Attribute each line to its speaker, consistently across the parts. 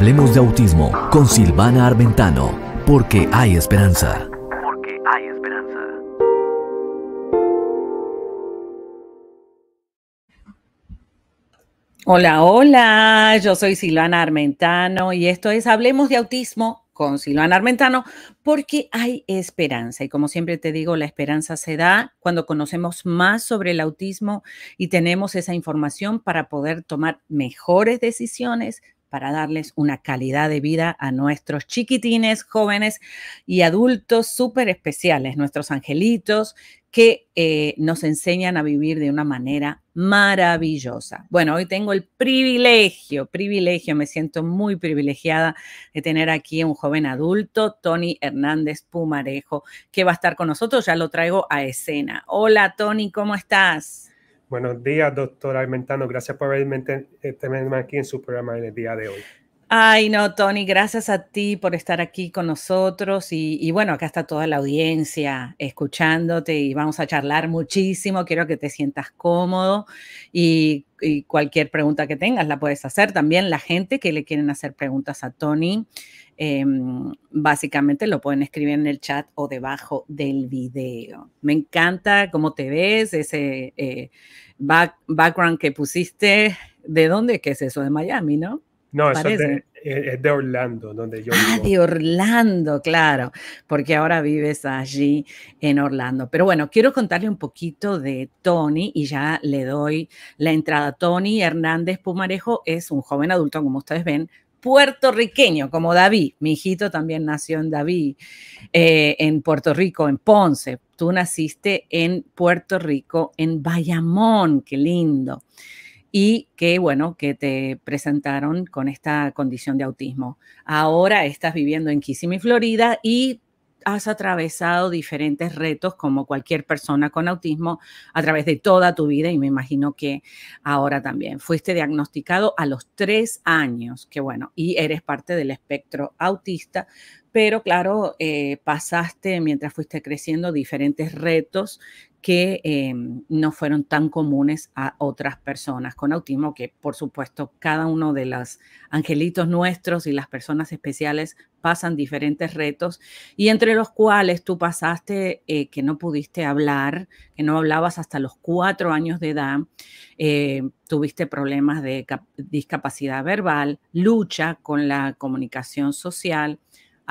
Speaker 1: Hablemos de autismo con Silvana Armentano, porque hay esperanza. Porque hay esperanza.
Speaker 2: Hola, hola, yo soy Silvana Armentano y esto es Hablemos de autismo con Silvana Armentano, porque hay esperanza. Y como siempre te digo, la esperanza se da cuando conocemos más sobre el autismo y tenemos esa información para poder tomar mejores decisiones para darles una calidad de vida a nuestros chiquitines, jóvenes y adultos súper especiales, nuestros angelitos que eh, nos enseñan a vivir de una manera maravillosa. Bueno, hoy tengo el privilegio, privilegio, me siento muy privilegiada de tener aquí un joven adulto, Tony Hernández Pumarejo, que va a estar con nosotros, ya lo traigo a escena. Hola Tony, ¿cómo estás?
Speaker 3: Buenos días, doctora Almentano. Gracias por haberme tenido este, aquí en su programa en el día de hoy.
Speaker 2: Ay, no, Tony, gracias a ti por estar aquí con nosotros. Y, bueno, acá está toda la audiencia escuchándote y vamos a charlar muchísimo. Quiero que te sientas cómodo y, y cualquier pregunta que tengas la puedes hacer. También la gente que le quieren hacer preguntas a Tony. Em, básicamente lo pueden escribir en el chat o debajo del video. Me encanta cómo te ves, ese eh, background que pusiste. ¿De dónde? ¿Qué es eso? De Miami, ¿no?
Speaker 3: No, eh, es de, Orlando, donde yo ah, de
Speaker 2: Orlando, claro, porque ahora vives allí en Orlando. Pero bueno, quiero contarle un poquito de Tony y ya le doy la entrada. Tony Hernández Pumarejo es un joven adulto, como ustedes ven, puertorriqueño, como David. Mi hijito también nació en David, eh, en Puerto Rico, en Ponce. Tú naciste en Puerto Rico, en Bayamón, qué lindo. Y qué bueno que te presentaron con esta condición de autismo. Ahora estás viviendo en Kissimmee, Florida, y has atravesado diferentes retos como cualquier persona con autismo a través de toda tu vida y me imagino que ahora también. Fuiste diagnosticado a los tres años, que bueno, y eres parte del espectro autista, pero claro, eh, pasaste mientras fuiste creciendo diferentes retos que em, no fueron tan comunes a otras personas con autismo, que por supuesto cada uno de los angelitos nuestros y las personas especiales pasan diferentes retos y entre los cuales tú pasaste eh, que no pudiste hablar, que no hablabas hasta los cuatro años de edad, eh, tuviste problemas de discapacidad verbal, lucha con la comunicación social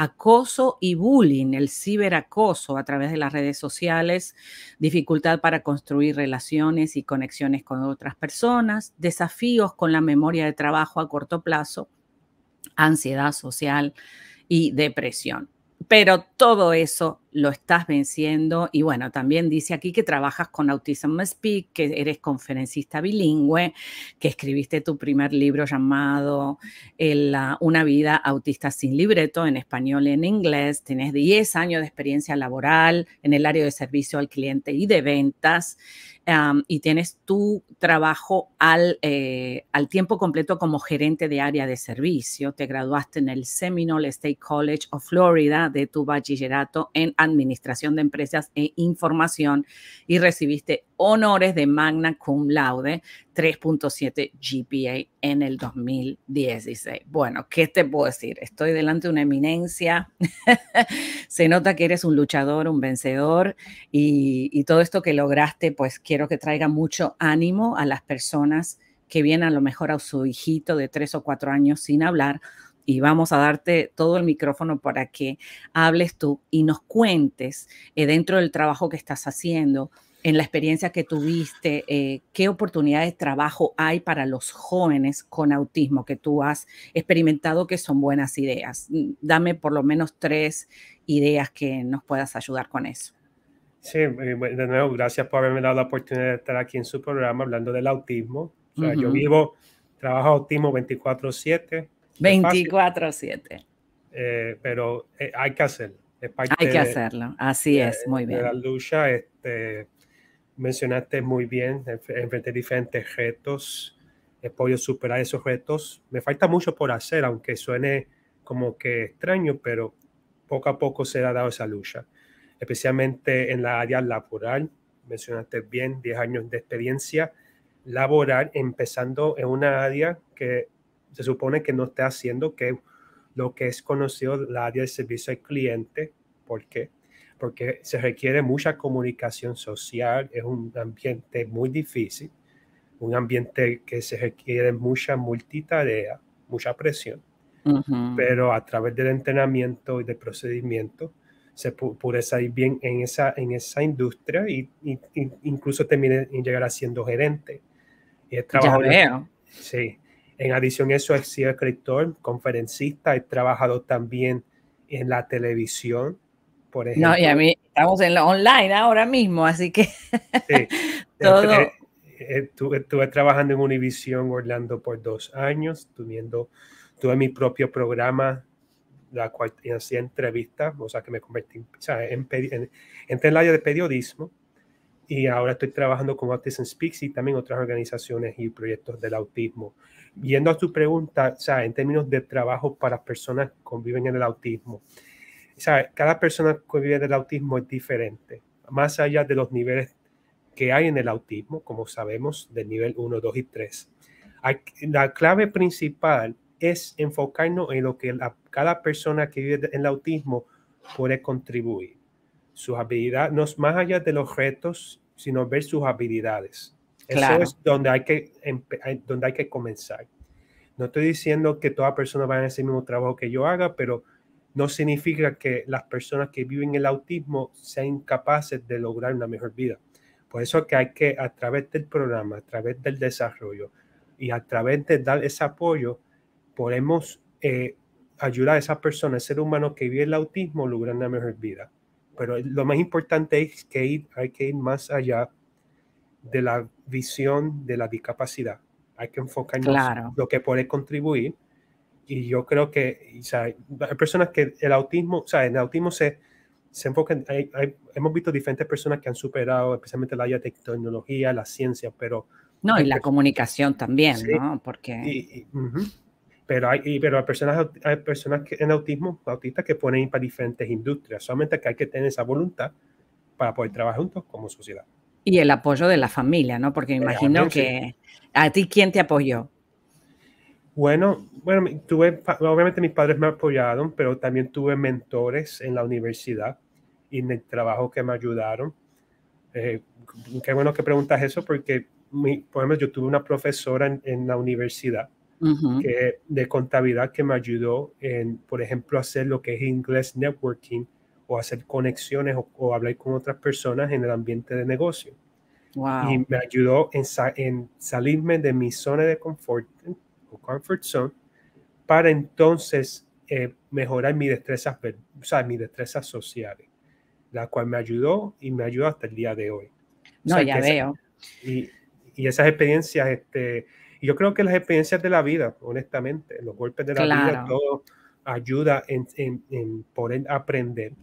Speaker 2: acoso y bullying, el ciberacoso a través de las redes sociales, dificultad para construir relaciones y conexiones con otras personas, desafíos con la memoria de trabajo a corto plazo, ansiedad social y depresión. Pero todo eso lo estás venciendo. Y bueno, también dice aquí que trabajas con Autism Speak, que eres conferencista bilingüe, que escribiste tu primer libro llamado eh, Una vida autista sin libreto en español y en inglés. Tienes 10 años de experiencia laboral en el área de servicio al cliente y de ventas. y tienes tu trabajo al, eh, al tiempo completo como gerente de área de servicio. Te graduaste en el Seminole State College of Florida de tu bachillerato en Administración de Empresas e Información y recibiste honores de magna cum laude 3.7 GPA en el 2016. Bueno, ¿qué te puedo decir? Estoy delante de una eminencia. Se nota que eres un luchador, un vencedor y, y todo esto que lograste, pues quiero que traiga mucho ánimo a las personas que vienen a lo mejor a su hijito de tres o cuatro años sin hablar y vamos a darte todo el micrófono para que hables tú y nos cuentes eh, dentro del trabajo que estás haciendo, en la experiencia que tuviste, eh, qué oportunidades de trabajo hay para los jóvenes con autismo que tú has experimentado que son buenas ideas. Mm, dame por lo menos tres ideas que nos puedas ayudar con
Speaker 3: eso. Sí, eh, de nuevo, gracias por haberme dado la oportunidad de estar aquí en su programa hablando del autismo. Yo vivo, trabajo autismo 24/7,
Speaker 2: 24-7.
Speaker 3: Eh, pero eh, hay que hacerlo. hay que hacerlo, así es, muy bien. la lucha, este, mencionaste muy bien, enfrenté diferentes retos, he podido superar esos retos. Me falta mucho por hacer, aunque suene como que extraño, pero poco a poco se ha dado esa lucha, especialmente en la área laboral. Mencionaste bien 10 años de experiencia laboral, empezando en una área que se supone que no esté haciendo que lo que es conocido la área de servicio al cliente. ¿Por qué? Porque se requiere mucha comunicación social, es un ambiente muy difícil, un ambiente que se requiere mucha multitarea, mucha presión, pero a través del entrenamiento y del procedimiento se puede salir bien en esa, en esa industria y, incluso termine en llegar a siendo gerente. Y es trabajo Sí en adición a eso, he sido escritor, conferencista, he trabajado también en la televisión, por ejemplo. No, y a mí estamos
Speaker 2: en la online ahora mismo, así que sí.
Speaker 3: todo. Eh, eh, eh, estuve, trabajando en Univision Orlando por dos años, teniendo tuve mi propio programa, la cual hacía entrevistas, o sea que me convertí en, o en el área de periodismo y ahora estoy trabajando con Autism Speaks y también otras organizaciones y proyectos del autismo. Yendo a tu pregunta, o sea, en términos de trabajo para personas que conviven en el autismo, cada persona que vive del autismo es diferente, más allá de los niveles que hay en el autismo, como sabemos, del nivel 1, 2 y 3. La clave principal es enfocarnos en lo que cada persona que vive en el autismo puede contribuir sus habilidades, no es más allá de los retos, sino ver sus habilidades. Eso es donde hay, que, donde hay que comenzar. No estoy diciendo que toda personas vaya a hacer el mismo trabajo que yo haga, pero no significa que las personas que viven el autismo sean incapaces de lograr una mejor vida. Por eso que hay que, a través del programa, a través del desarrollo y a través de dar ese apoyo, podemos eh, ayudar a esas personas, ser humano que vive el autismo, a lograr una mejor vida pero lo más importante es que hay que ir más allá de la visión de la discapacidad. Hay que enfocarnos en lo que puede contribuir. Y yo creo que o sea, hay personas que el autismo, o sea, en el autismo se, se enfocan, hemos visto diferentes personas que han superado, especialmente la área tecnología, la ciencia, pero... No, y la comunicación
Speaker 2: también, ¿no?
Speaker 3: Porque... Y, pero hay, pero hay personas, hay personas que, en autismo, autistas que ponen para diferentes industrias, solamente que hay que tener esa voluntad para poder trabajar juntos como sociedad.
Speaker 2: Y el apoyo de la familia, ¿no? Porque me imagino que
Speaker 3: a ti, ¿quién te apoyó? Bueno, bueno, tuve, obviamente mis padres me apoyaron, pero también tuve mentores en la universidad y en el trabajo que me ayudaron. Eh, qué bueno que preguntas eso, porque, mi, yo tuve una profesora en, en la universidad que, de contabilidad que me ayudó en, por ejemplo, hacer lo que es inglés networking o hacer conexiones o, hablar con otras personas en el ambiente de negocio. Y me ayudó en, en, salirme de mi zona de confort o comfort zone para entonces eh, mejorar mis destrezas, o sea, mis destrezas sociales, la cual me ayudó y me ayuda hasta el día de hoy. No, ya veo. y, y, esas experiencias este, y yo creo que las experiencias de la vida, honestamente, los golpes de la vida, todo ayuda en, poder aprender.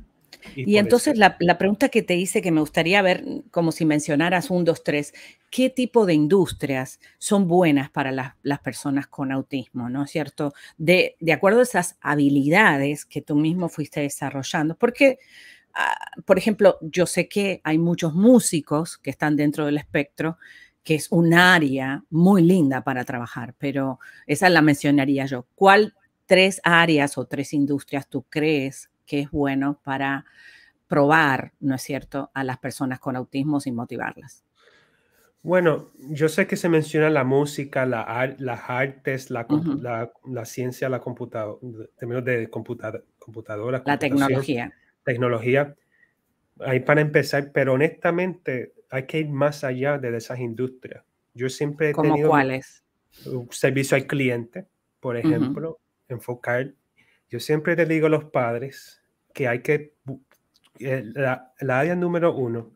Speaker 3: Y, entonces
Speaker 2: la, pregunta que te hice, que me gustaría ver, como si mencionaras un, dos, tres, ¿qué tipo de industrias son buenas para las, personas con autismo? ¿No es cierto? De, de, acuerdo a esas habilidades que tú mismo fuiste desarrollando, porque, ah, por ejemplo, yo sé que hay muchos músicos que están dentro del espectro que es un área muy linda para trabajar, pero esa la mencionaría yo. ¿Cuál tres áreas o tres industrias tú crees que es bueno para probar, ¿no es cierto?, a las personas con autismo sin motivarlas.
Speaker 3: Bueno, yo sé que se menciona la música, la las artes, la, ciencia, la computadora, términos de computadora. La tecnología. Tecnología. Ahí para empezar, pero honestamente hay que ir más allá de esas industrias. Yo siempre he ¿Cómo cuáles? Un servicio al cliente, por ejemplo, enfocar. Yo siempre te digo a los padres que hay que, eh, la, área número uno,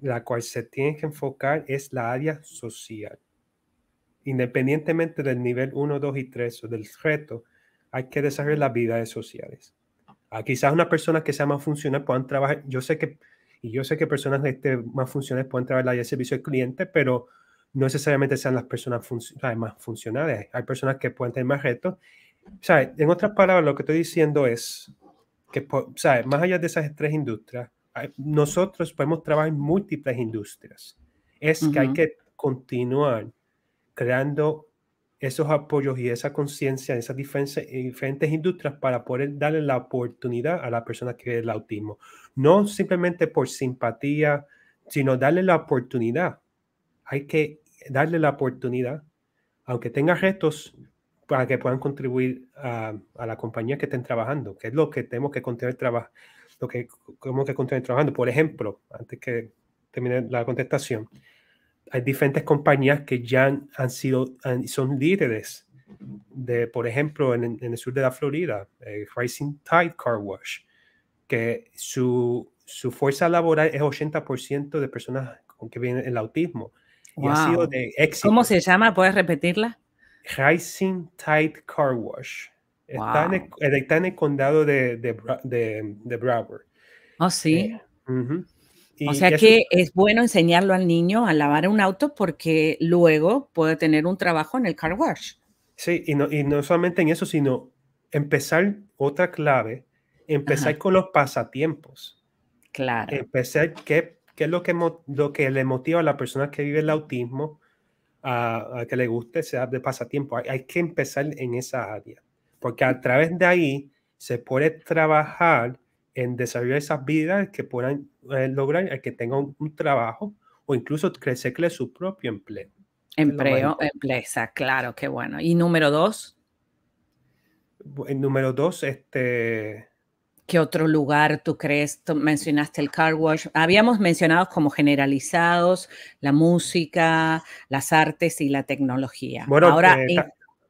Speaker 3: la cual se tiene que enfocar es la área social. Independientemente del nivel 1, 2 y 3 o del reto, hay que desarrollar las vidas sociales quizás unas personas que sean más funcionales puedan trabajar, yo sé que, y yo sé que personas este, más funcionales pueden trabajar el servicio al cliente, pero no necesariamente sean las personas más funcionales. Hay personas que pueden tener más retos. En otras palabras, lo que estoy diciendo es que, Más allá de esas tres industrias, nosotros podemos trabajar en múltiples industrias. Es que hay que continuar creando esos apoyos y esa conciencia de esas eh, diferentes industrias para poder darle la oportunidad a la persona que es el autismo. No simplemente por simpatía, sino darle la oportunidad. Hay que darle la oportunidad, aunque tenga retos, para que puedan contribuir a, la compañía que estén trabajando, que es lo que tenemos que continuar trabajando, lo que tenemos que continuar trabajando. Por ejemplo, antes que termine la contestación, hay diferentes compañías que ya han, sido, son líderes de, por ejemplo, en, el sur de la Florida, eh, Rising Tide Car Wash, que su, su fuerza laboral es 80% de personas con que viene el autismo.
Speaker 1: Y ha sido de éxito. ¿Cómo
Speaker 3: se llama? ¿Puedes repetirla? Rising Tide Car Wash. Está, en el, condado de, Broward. Oh, sí. Eh, o sea que
Speaker 2: es bueno enseñarlo al niño a lavar un auto porque luego
Speaker 3: puede tener un trabajo en el car wash. Sí, y no, y no solamente en eso, sino empezar otra clave, empezar con los pasatiempos. Claro. Empezar qué, es lo que, lo que le motiva a la persona que vive el autismo a, que le guste, sea de pasatiempo. Hay, hay que empezar en esa área, porque a través de ahí se puede trabajar en desarrollar esas vidas que puedan eh, lograr eh, que tenga un, trabajo o incluso crecerle su propio empleo. Empleo,
Speaker 2: empresa, claro, qué bueno. ¿Y número dos?
Speaker 3: número dos, este...
Speaker 2: ¿Qué otro lugar tú crees? mencionaste el car wash. Habíamos mencionado como generalizados la música, las artes y la tecnología. Bueno, Ahora eh,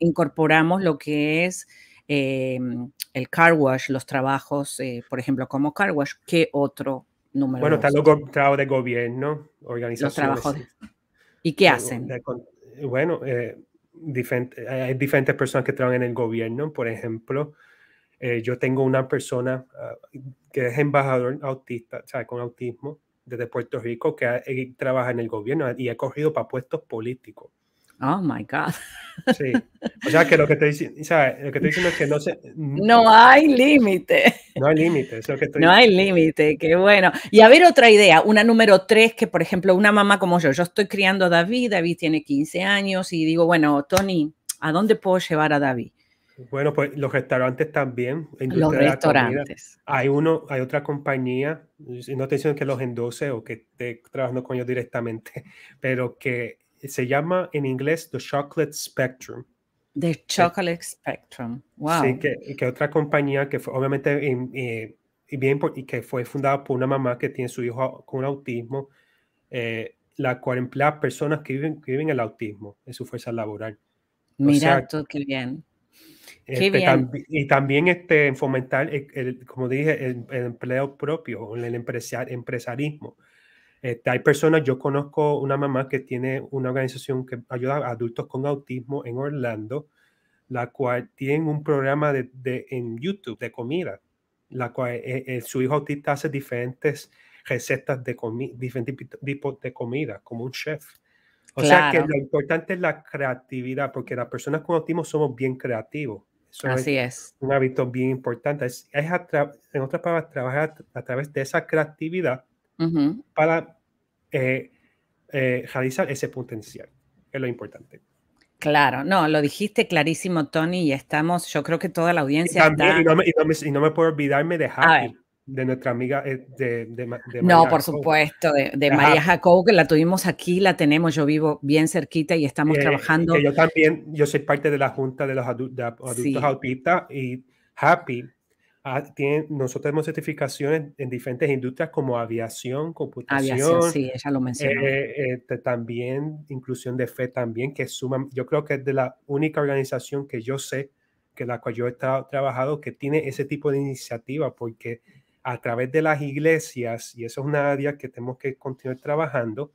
Speaker 2: incorporamos lo que es em, el car wash, los trabajos, eh, por ejemplo, como car wash. ¿Qué otro bueno, están los
Speaker 3: trabajos de gobierno, organizaciones. Los ¿Y qué hacen? bueno, eh, hay diferentes personas que trabajan en el gobierno, por ejemplo. Eh, yo tengo una persona ah, que es embajador autista, o sea, con autismo, desde Puerto Rico, que eh, trabaja en el gobierno y ha corrido para puestos políticos. Oh my God. Sí. O sea, que lo que te diciendo, es que no se. Mm,
Speaker 2: no hay límite.
Speaker 3: No hay límite, No hay límite, qué bueno.
Speaker 2: Y a ver otra idea, una número tres, que por ejemplo, una mamá como yo, yo estoy criando a David, David tiene 15 años y digo, bueno, Tony,
Speaker 3: ¿a dónde puedo llevar a David? Bueno, pues los restaurantes también. Los restaurantes. Hay uno, hay otra compañía, no te dicen que los endose o que esté trabajando con ellos directamente, pero que se llama en inglés The Chocolate Spectrum. The eh, Chocolate Spectrum, wow. Sí, que, que, otra compañía que fue, obviamente eh, y bien y que fue fundada por una mamá que tiene su hijo con autismo, eh, la cual emplea personas que viven, viven el autismo en su fuerza laboral. Mira qué bien. Este, y también este, fomentar, el, como dije, el, empleo propio, el empresarismo. Este, hay personas, yo conozco una mamá que tiene una organización que ayuda a adultos con autismo en Orlando, la cual tiene un programa de, en YouTube de comida, la cual eh, eh, su hijo autista hace diferentes recetas de comida, diferentes tipos de comida, como un chef. O sea que lo importante es la creatividad, porque las personas con autismo somos bien creativos. Eso Así es, Un hábito bien importante. Es, en otras palabras, trabajar a, través de esa creatividad para eh, realizar eh, ese potencial. Es lo importante.
Speaker 2: Claro, no, lo dijiste clarísimo, Tony, y estamos, yo creo que toda la audiencia y también,
Speaker 3: y, no me, puedo olvidarme de Happy, de nuestra amiga eh, de, No, por
Speaker 2: supuesto, de, María Jacob, que la tuvimos aquí, la tenemos, yo vivo bien cerquita y estamos eh, trabajando. yo
Speaker 3: también, yo soy parte de la Junta de los adultos autistas y Happy Ah, tiene, nosotros tenemos certificaciones en diferentes industrias como aviación, computación. sí, ella lo eh, mencionó. Eh, eh, también inclusión de fe también, que suman, yo creo que es de la única organización que yo sé, que la cual yo he estado, trabajado, que tiene ese tipo de iniciativa, porque a través de las iglesias, y eso es una área que tenemos que continuar trabajando,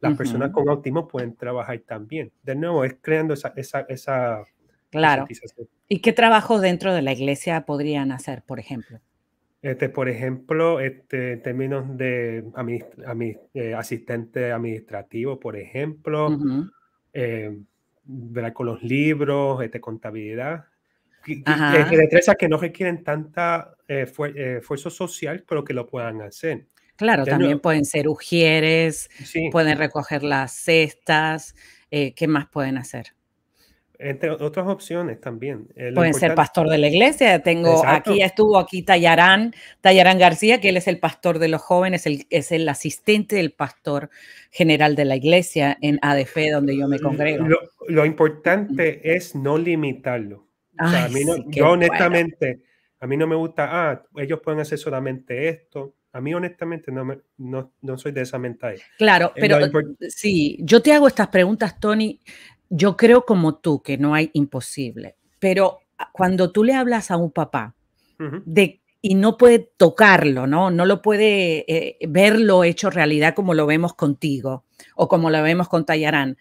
Speaker 3: las personas con autismo pueden trabajar también. De nuevo, es creando esa, esa, esa Claro.
Speaker 2: ¿Y qué trabajo dentro de la iglesia podrían hacer, por ejemplo?
Speaker 3: Este, por ejemplo, este, en términos de eh, asistente administrativo, por ejemplo, eh, ver con los libros, este, contabilidad, eh, destrezas que no requieren tanta eh, esfuerzo social, pero que lo puedan hacer. Claro, también
Speaker 2: pueden ser ujieres, pueden recoger las cestas, ¿qué más pueden hacer?
Speaker 3: entre otras opciones también. Eh, pueden ser pastor de la
Speaker 2: iglesia. Tengo aquí, estuvo aquí Tallarán, Tallarán García, que él es el pastor de los jóvenes, es el asistente del pastor general de la iglesia en ADF, donde yo me congrego.
Speaker 3: Lo, importante es no limitarlo. yo honestamente, a mí no me gusta, ah, ellos pueden hacer solamente esto. A mí honestamente no, no, no soy de esa mentalidad. Claro, eh, pero eh,
Speaker 2: sí, yo te hago estas preguntas, Tony, yo creo como tú que no hay imposible, pero cuando tú le hablas a un papá
Speaker 1: de
Speaker 2: y no puede tocarlo, ¿no? No lo puede eh, verlo hecho realidad como lo vemos contigo o como lo vemos con Tayarán.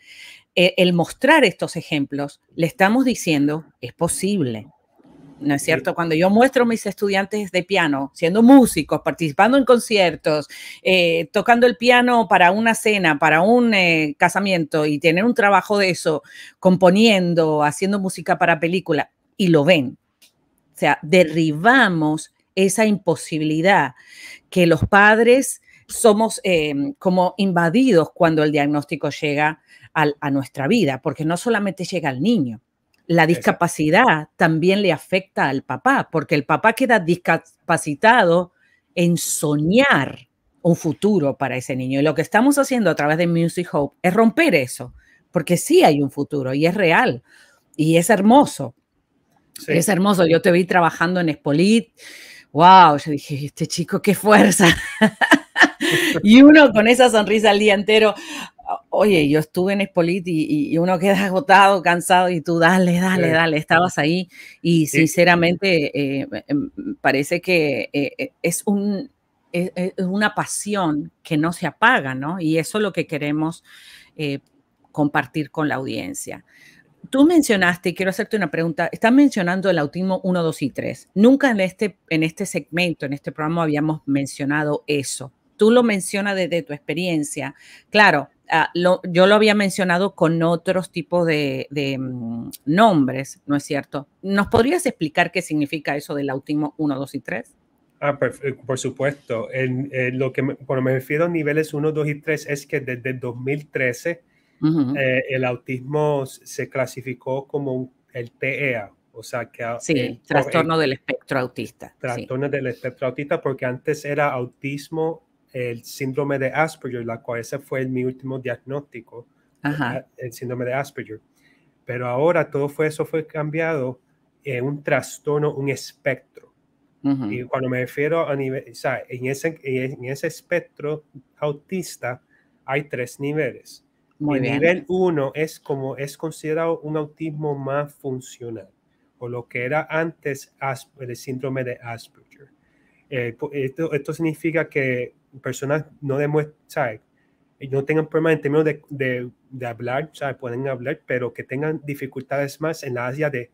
Speaker 2: Eh, el mostrar estos ejemplos, le estamos diciendo, es posible, ¿no es cierto? Cuando yo muestro a mis estudiantes de piano, siendo músicos, participando en conciertos, eh, tocando el piano para una cena, para un eh, casamiento y tener un trabajo de eso, componiendo, haciendo música para película, y lo ven. O sea, derribamos esa imposibilidad que los padres somos eh, como invadidos cuando el diagnóstico llega a nuestra vida, porque no solamente llega al niño, la discapacidad también le afecta al papá, porque el papá queda discapacitado en soñar un futuro para ese niño. Y lo que estamos haciendo a través de Music Hope es romper eso, porque sí hay un futuro y es real y es hermoso. Es hermoso. Yo te vi trabajando en Espolit. Wow, yo dije, este chico, qué fuerza. y uno con esa sonrisa el día entero, oye, yo estuve en Espolit y, uno queda agotado, cansado y tú dale, dale, dale, estabas ahí y sinceramente eh, em, parece que eh, eh, e, e, es una pasión que no se apaga, ¿no? Y eso es lo que queremos compartir con la audiencia. Tú mencionaste, y quiero hacerte una pregunta, estás mencionando el autismo 1, 2 y 3. Nunca en este, en este segmento, en este programa habíamos mencionado eso. Tú lo mencionas desde tu experiencia. Claro, Ah, yo lo había mencionado con otros tipos de, mm, nombres, ¿no es cierto? ¿Nos podrías explicar qué significa
Speaker 3: eso del autismo 1, 2 y 3? Ah, eh, por, supuesto. En, lo que me, me refiero a niveles 1, 2 y 3 es que desde 2013 eh, el autismo se clasificó como el TEA, o sea, que... Sí, trastorno del espectro autista. Trastorno del espectro autista, porque antes era autismo el síndrome de Asperger, la cual ese fue mi último diagnóstico, el síndrome de Asperger. Pero ahora todo fue, eso fue cambiado en un trastorno, un espectro. Y cuando me refiero a nivel, o sea, en ese, en ese espectro autista hay tres niveles. Muy el nivel uno es como es considerado un autismo más funcional, o lo que era antes el síndrome de Asperger. Eh, esto, esto significa que personas no demuestran, no tengan problemas en términos de, hablar, pueden hablar, pero que tengan dificultades más en la área de,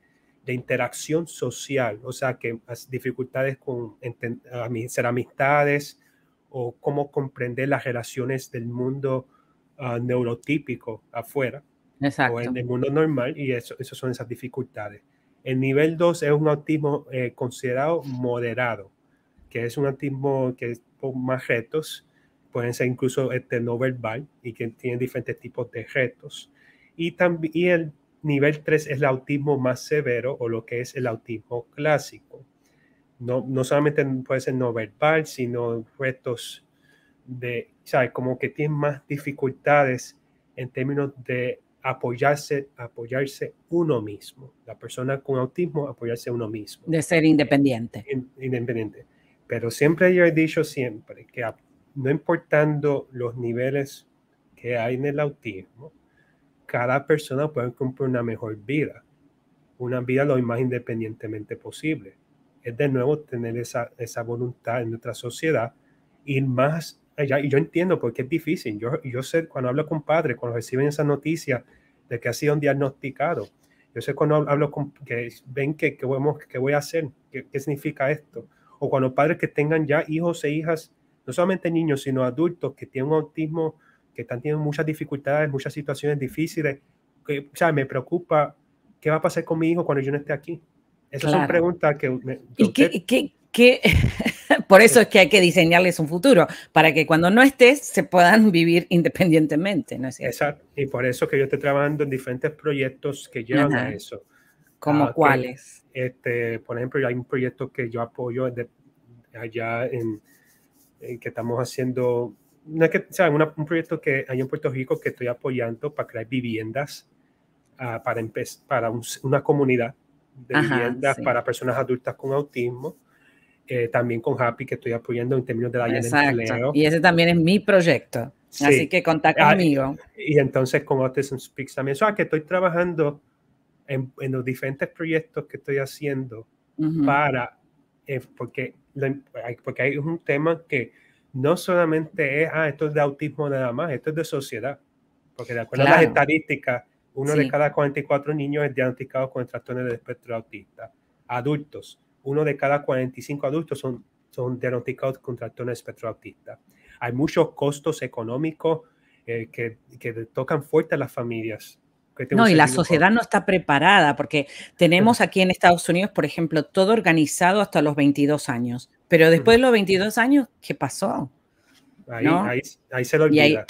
Speaker 3: interacción social, o sea, que las dificultades con ser amistades o cómo comprender las relaciones del mundo ah, neurotípico afuera Exacto. o en el mundo normal, y eso, son esas dificultades. El nivel 2 es un autismo eh, considerado moderado, que es un autismo que es con más retos, pueden ser incluso este, no verbal y que tienen diferentes tipos de retos. Y, también, el nivel 3 es el autismo más severo o lo que es el autismo clásico. No, no solamente puede ser no verbal, sino retos de, ¿sabes? Como que tienen más dificultades en términos de apoyarse, apoyarse uno mismo. La persona con autismo apoyarse uno mismo. De ser independiente. Independiente. Pero siempre yo he dicho siempre que no importando los niveles que hay en el autismo, cada persona puede cumplir una mejor vida, una vida lo más independientemente posible. Es de nuevo tener esa, esa voluntad en nuestra sociedad, y más allá. Y yo entiendo porque es difícil. Yo, yo sé cuando hablo con padres, cuando reciben esa noticia de que ha sido un diagnosticado, yo sé cuando hablo con que ven que, qué que voy a hacer, qué significa esto o cuando padres que tengan ya hijos e hijas, no solamente niños, sino adultos que tienen autismo, que están teniendo muchas dificultades, muchas situaciones difíciles, que, o sea, me preocupa qué va a pasar con mi hijo cuando yo no esté aquí. Esas es una pregunta que... ¿Y
Speaker 2: qué, qué, Por eso es que hay que diseñarles un futuro, para que cuando no estés se puedan vivir independientemente, ¿no es
Speaker 3: Exacto, y por eso que yo estoy trabajando en diferentes proyectos que llevan a eso. ¿Como ah, cuáles? Este, por ejemplo, hay un proyecto que yo apoyo allá en, que estamos haciendo, una que, sea, un proyecto que hay en Puerto Rico que estoy apoyando para crear viviendas ah, para, para una comunidad de viviendas para personas adultas con autismo. Eh, también con Happy, que estoy apoyando en términos de la
Speaker 2: Y ese también es mi proyecto. Así que contacta ah, conmigo.
Speaker 3: Y, y entonces con Autism Speaks también. O sea, que estoy trabajando en, los diferentes proyectos que estoy haciendo para, eh, porque, porque hay un tema que no solamente es, ah, esto es de autismo nada más, esto es de sociedad, porque de acuerdo a las estadísticas, uno de cada 44 niños es diagnosticado con trastornos de espectro autista. Adultos, uno de cada 45 adultos son, son diagnosticados con trastornos de espectro autista. Hay muchos costos económicos eh, que, que tocan fuerte a las familias no, y la sociedad
Speaker 2: no está preparada porque tenemos aquí en Estados Unidos, por ejemplo, todo organizado hasta los 22 años, pero después de los 22 años, ¿qué pasó?
Speaker 3: Ahí, se
Speaker 2: lo olvida.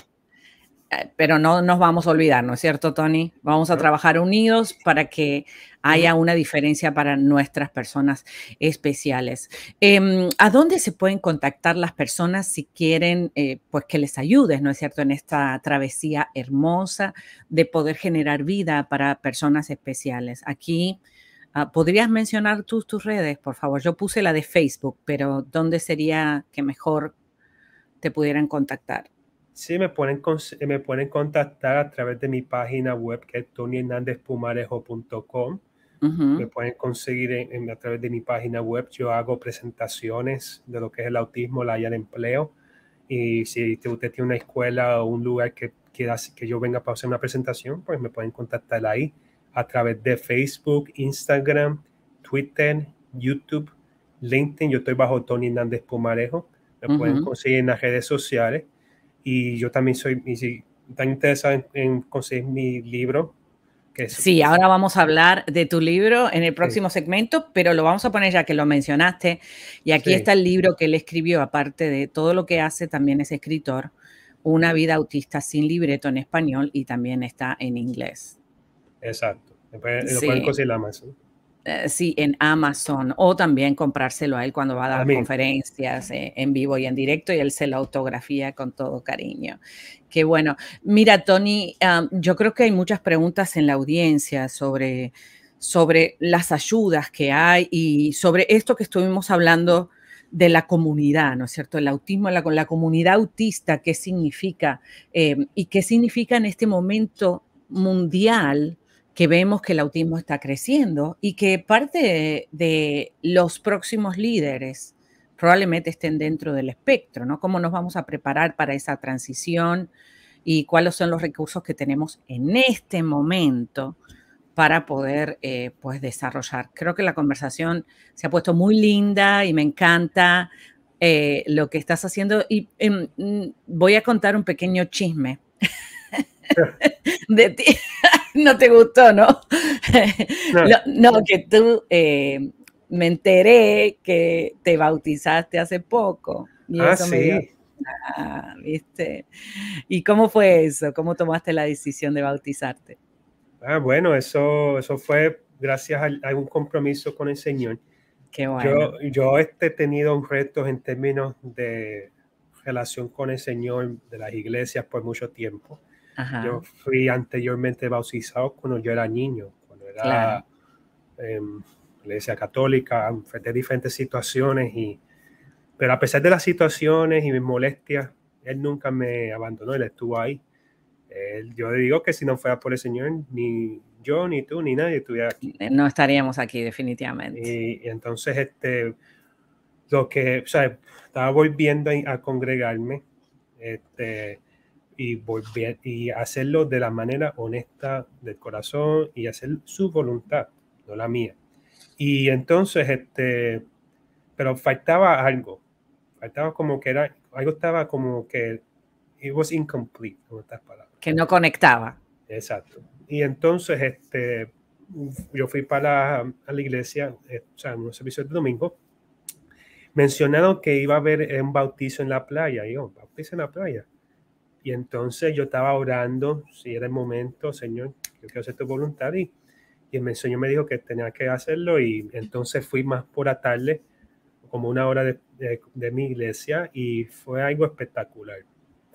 Speaker 2: Eh, pero no nos vamos a olvidar, ¿no es cierto, Tony? Vamos a trabajar unidos para que haya una diferencia para nuestras personas especiales. Em, ¿A dónde se pueden contactar las personas si quieren, eh, pues, que les ayudes, ¿no es cierto?, en esta travesía hermosa de poder generar vida para personas especiales. Aquí, ah, ¿podrías mencionar tus redes, por favor? Yo puse la de Facebook, pero ¿dónde sería que mejor
Speaker 3: te pudieran contactar? Sí, me pueden, me pueden contactar a través de mi página web que es tonyhernandezpumarejo.com. Me pueden conseguir a través de mi página web. Yo hago presentaciones de lo que es el autismo, la área de empleo. Y si usted tiene una escuela o un lugar que que yo venga para hacer una presentación, pues me pueden contactar ahí a través de Facebook, Instagram, Twitter, YouTube, LinkedIn. Yo estoy bajo Tony Hernández Pumarejo. Me pueden conseguir en las redes sociales. Y yo también soy, tan si en, conseguir mi libro, que
Speaker 2: Sí, ahora vamos a hablar de tu libro en el próximo segmento, pero lo vamos a poner ya que lo mencionaste. Y aquí está el libro que él escribió, aparte de todo lo que hace, también es escritor. Una vida autista sin libreto en español y también está en inglés.
Speaker 3: Exacto. Lo lo pueden la
Speaker 2: eh, sí, en Amazon o también comprárselo a él cuando va a dar conferencias eh, en vivo y en directo y él se lo autografía con todo cariño. Qué bueno. Mira, Tony, yo creo que hay muchas preguntas en la audiencia sobre, sobre las ayudas que hay y sobre esto que estuvimos hablando de la comunidad, ¿no es cierto? El autismo, la, la comunidad autista, ¿qué significa? Em, y qué significa en este momento mundial que vemos que el autismo está creciendo y que parte de, los próximos líderes probablemente estén dentro del espectro, ¿no? ¿Cómo nos vamos a preparar para esa transición y cuáles son los recursos que tenemos en este momento para poder eh, pues desarrollar? Creo que la conversación se ha puesto muy linda y me encanta eh, lo que estás haciendo y em, mm, voy a contar un pequeño chisme. de ti. no te gustó, ¿no? no, que tú eh, me enteré que te bautizaste hace poco. Y ah, sí. Ah, ¿viste? ¿Y cómo fue eso? ¿Cómo tomaste la decisión de bautizarte?
Speaker 3: Ah, bueno, eso, eso fue gracias a, algún un compromiso con el Señor. Qué bueno. Yo, este, he tenido un reto en términos de relación con el Señor de las iglesias por mucho tiempo. Yo fui anteriormente bautizado cuando yo era niño, cuando era claro. Em, iglesia católica, enfrenté diferentes situaciones, y, pero a pesar de las situaciones y mis molestias, él nunca me abandonó, él estuvo ahí. Él, yo digo que si no fuera por el Señor, ni yo, ni tú, ni nadie estuviera aquí. No estaríamos aquí definitivamente. Y, entonces, este, lo que, o sea, estaba volviendo a, a congregarme, este, y, volver, y hacerlo de la manera honesta del corazón y hacer su voluntad, no la mía. Y entonces, este, pero faltaba algo, faltaba como que era, algo estaba como que, it was incomplete, Que no conectaba. Exacto. Y entonces, este, yo fui para la, a la iglesia, eh, o sea, en un servicio de domingo, mencionaron que iba a haber un bautizo en la playa. Y yo, bautizo en la playa. Y entonces yo estaba orando, si era el momento, Señor, yo quiero hacer tu voluntad. Y, y el Señor me dijo que tenía que hacerlo. Y entonces fui más por la tarde, como una hora de, de, mi iglesia, y fue algo espectacular.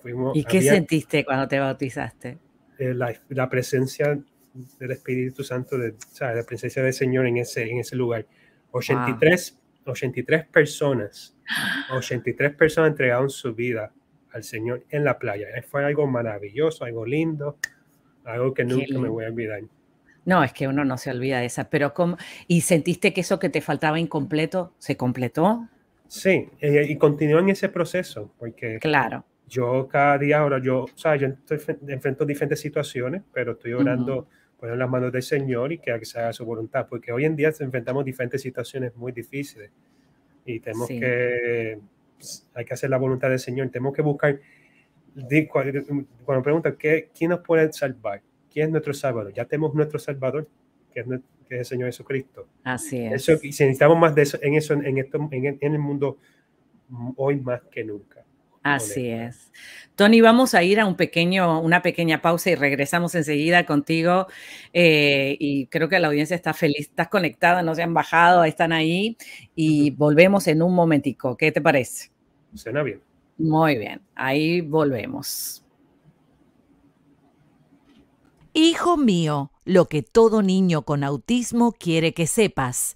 Speaker 3: Fuimos, ¿Y qué sentiste cuando te bautizaste? Eh, la, la, presencia del Espíritu Santo, de, o sea, la presencia del Señor en ese, en ese lugar. 83, 83 personas, 83 personas entregaron su vida al Señor en la playa. Eh, fue algo maravilloso, algo lindo, algo que nunca me voy a olvidar.
Speaker 2: No, es que uno no se olvida de esas pero como ¿y sentiste que eso que te faltaba incompleto
Speaker 3: se completó? Sí, y continuó en ese proceso, porque claro. yo cada día ahora, yo, o yo enfrento diferentes situaciones, pero estoy orando, uh las manos del Señor y que se haga su voluntad, porque hoy en día enfrentamos diferentes situaciones muy difíciles y tenemos que pues, hay que hacer la voluntad del Señor. Tenemos que buscar, cuando preguntan, ¿qué, ¿quién nos puede salvar? ¿Quién es nuestro Salvador? Ya tenemos nuestro Salvador, que es, que es el Señor Jesucristo. Así es. Eso, y necesitamos más de eso en, eso, en, esto, en el mundo hoy más que nunca. Así es.
Speaker 2: Tony, vamos a ir a un pequeño, una pequeña pausa y regresamos enseguida contigo. Eh, y creo que la audiencia está feliz, estás conectada, no se han bajado, están ahí y volvemos en un momentico. ¿Qué te parece? Suena bien. Muy bien, ahí volvemos. Hijo mío, lo que todo niño con autismo quiere que sepas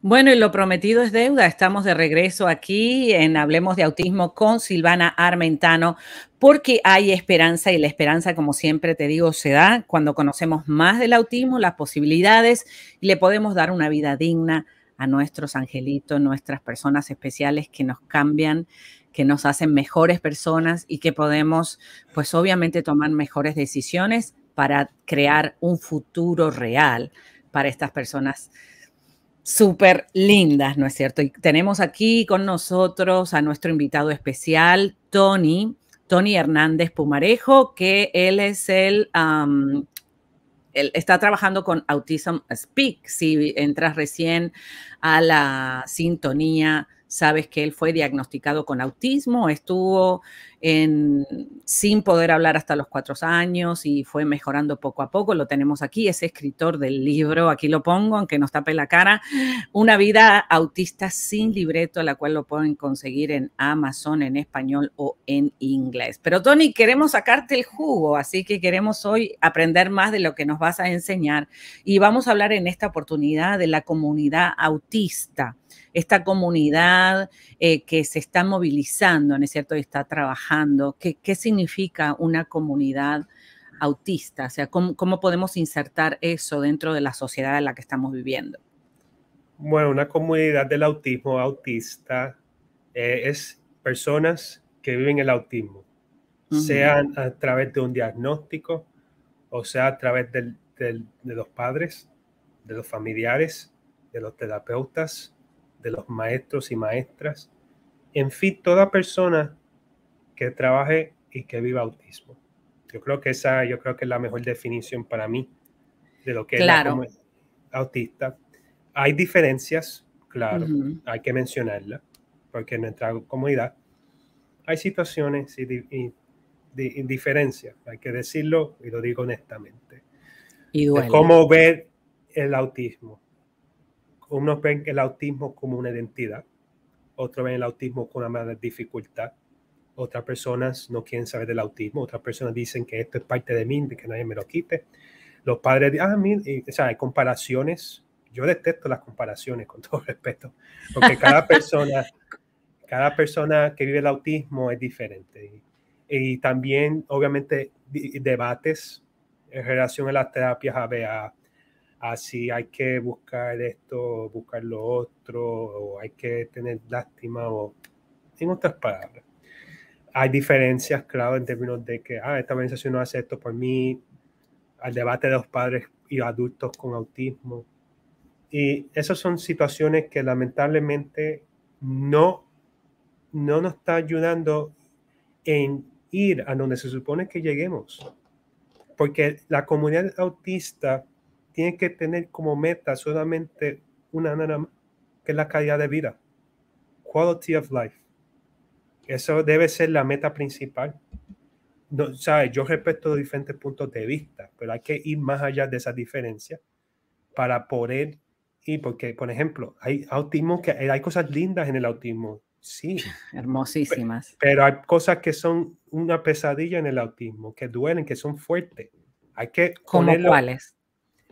Speaker 2: Bueno, y lo prometido es deuda. Estamos de regreso aquí en Hablemos de Autismo con Silvana Armentano, porque hay esperanza y la esperanza, como siempre te digo, se da cuando conocemos más del autismo, las posibilidades y le podemos dar una vida digna a nuestros angelitos, nuestras personas especiales que nos cambian, que nos hacen mejores personas y que podemos, pues obviamente, tomar mejores decisiones para crear un futuro real para estas personas súper lindas, ¿no es cierto? Y tenemos aquí con nosotros a nuestro invitado especial, Tony, Tony Hernández Pumarejo, que él es el... está trabajando con Autism Speak. Si entras recién a la sintonía sabes que él fue diagnosticado con autismo, estuvo sin poder hablar hasta los cuatro años y fue mejorando poco a poco. Lo tenemos aquí, es escritor del libro, aquí lo pongo, aunque nos tape la cara, Una vida autista sin libreto, la cual lo pueden conseguir en Amazon en español o en inglés. Pero Tony, queremos sacarte el jugo, así que queremos hoy aprender más de lo que nos vas a enseñar y vamos a hablar en esta oportunidad de la comunidad autista esta comunidad eh, que se está movilizando, ¿no es cierto?, y está trabajando. ¿Qué, significa una comunidad autista? O sea, ¿cómo, podemos insertar eso dentro de la sociedad en la que estamos viviendo?
Speaker 3: Bueno, una comunidad del autismo autista eh, es personas que viven el autismo, sea sean a través de un diagnóstico o sea a través de los padres, de los familiares, de los terapeutas, de los maestros y maestras, en fin, toda persona que trabaje y que viva autismo. Yo creo que esa, yo creo que es la mejor definición para mí de lo que es autista. Hay diferencias, claro, hay que mencionarlas, porque en nuestra comunidad hay situaciones y, y, diferencias, hay que decirlo y lo digo honestamente. Y como ver el autismo unos ven el autismo como una identidad, otros ven el autismo como una dificultad, otras personas no quieren saber del autismo, otras personas dicen que esto es parte de mí, de que nadie me lo quite. Los padres dicen, ah, o sea, hay comparaciones. Yo detesto las comparaciones, con todo respeto, porque cada persona, cada persona que vive el autismo es diferente. Y, y también, obviamente, debates en relación a las terapias ABA, así hay que buscar esto, buscar lo otro, o hay que tener lástima, o en otras palabras. Hay diferencias, claro, en términos de que ah, esta organización no hace esto por mí, al debate de los padres y adultos con autismo. Y esas son situaciones que lamentablemente no, no nos está ayudando en ir a donde se supone que lleguemos. Porque la comunidad autista tiene que tener como meta solamente una nada más, que es la calidad de vida, quality of life. Eso debe ser la meta principal. No, ¿sabes? Yo respeto diferentes puntos de vista, pero hay que ir más allá de esas diferencias para poder ir, porque, por ejemplo, hay autismo que eh, hay cosas lindas en el autismo, sí. Hermosísimas. Pero, hay cosas que son una pesadilla en el autismo, que duelen, que son fuertes. Hay que ¿Cómo cuáles?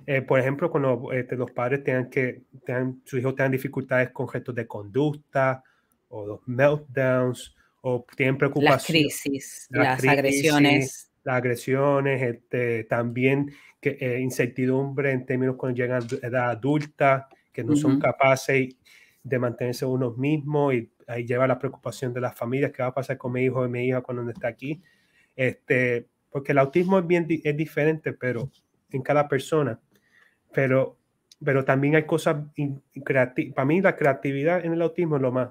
Speaker 3: Eh, por ejemplo, cuando este, los padres tengan que, tengan, sus hijos tengan dificultades con gestos de conducta o los meltdowns o tienen preocupaciones, Las crisis, las, agresiones. Las agresiones, este, también que, eh, incertidumbre en términos cuando llegan a edad adulta, que no son capaces de mantenerse unos mismos y ahí lleva la preocupación de las familias, qué va a pasar con mi hijo y mi hija cuando no está aquí. Este, porque el autismo es, bien, es diferente, pero en cada persona. Pero, pero también hay cosas Para mí la creatividad en el autismo es lo más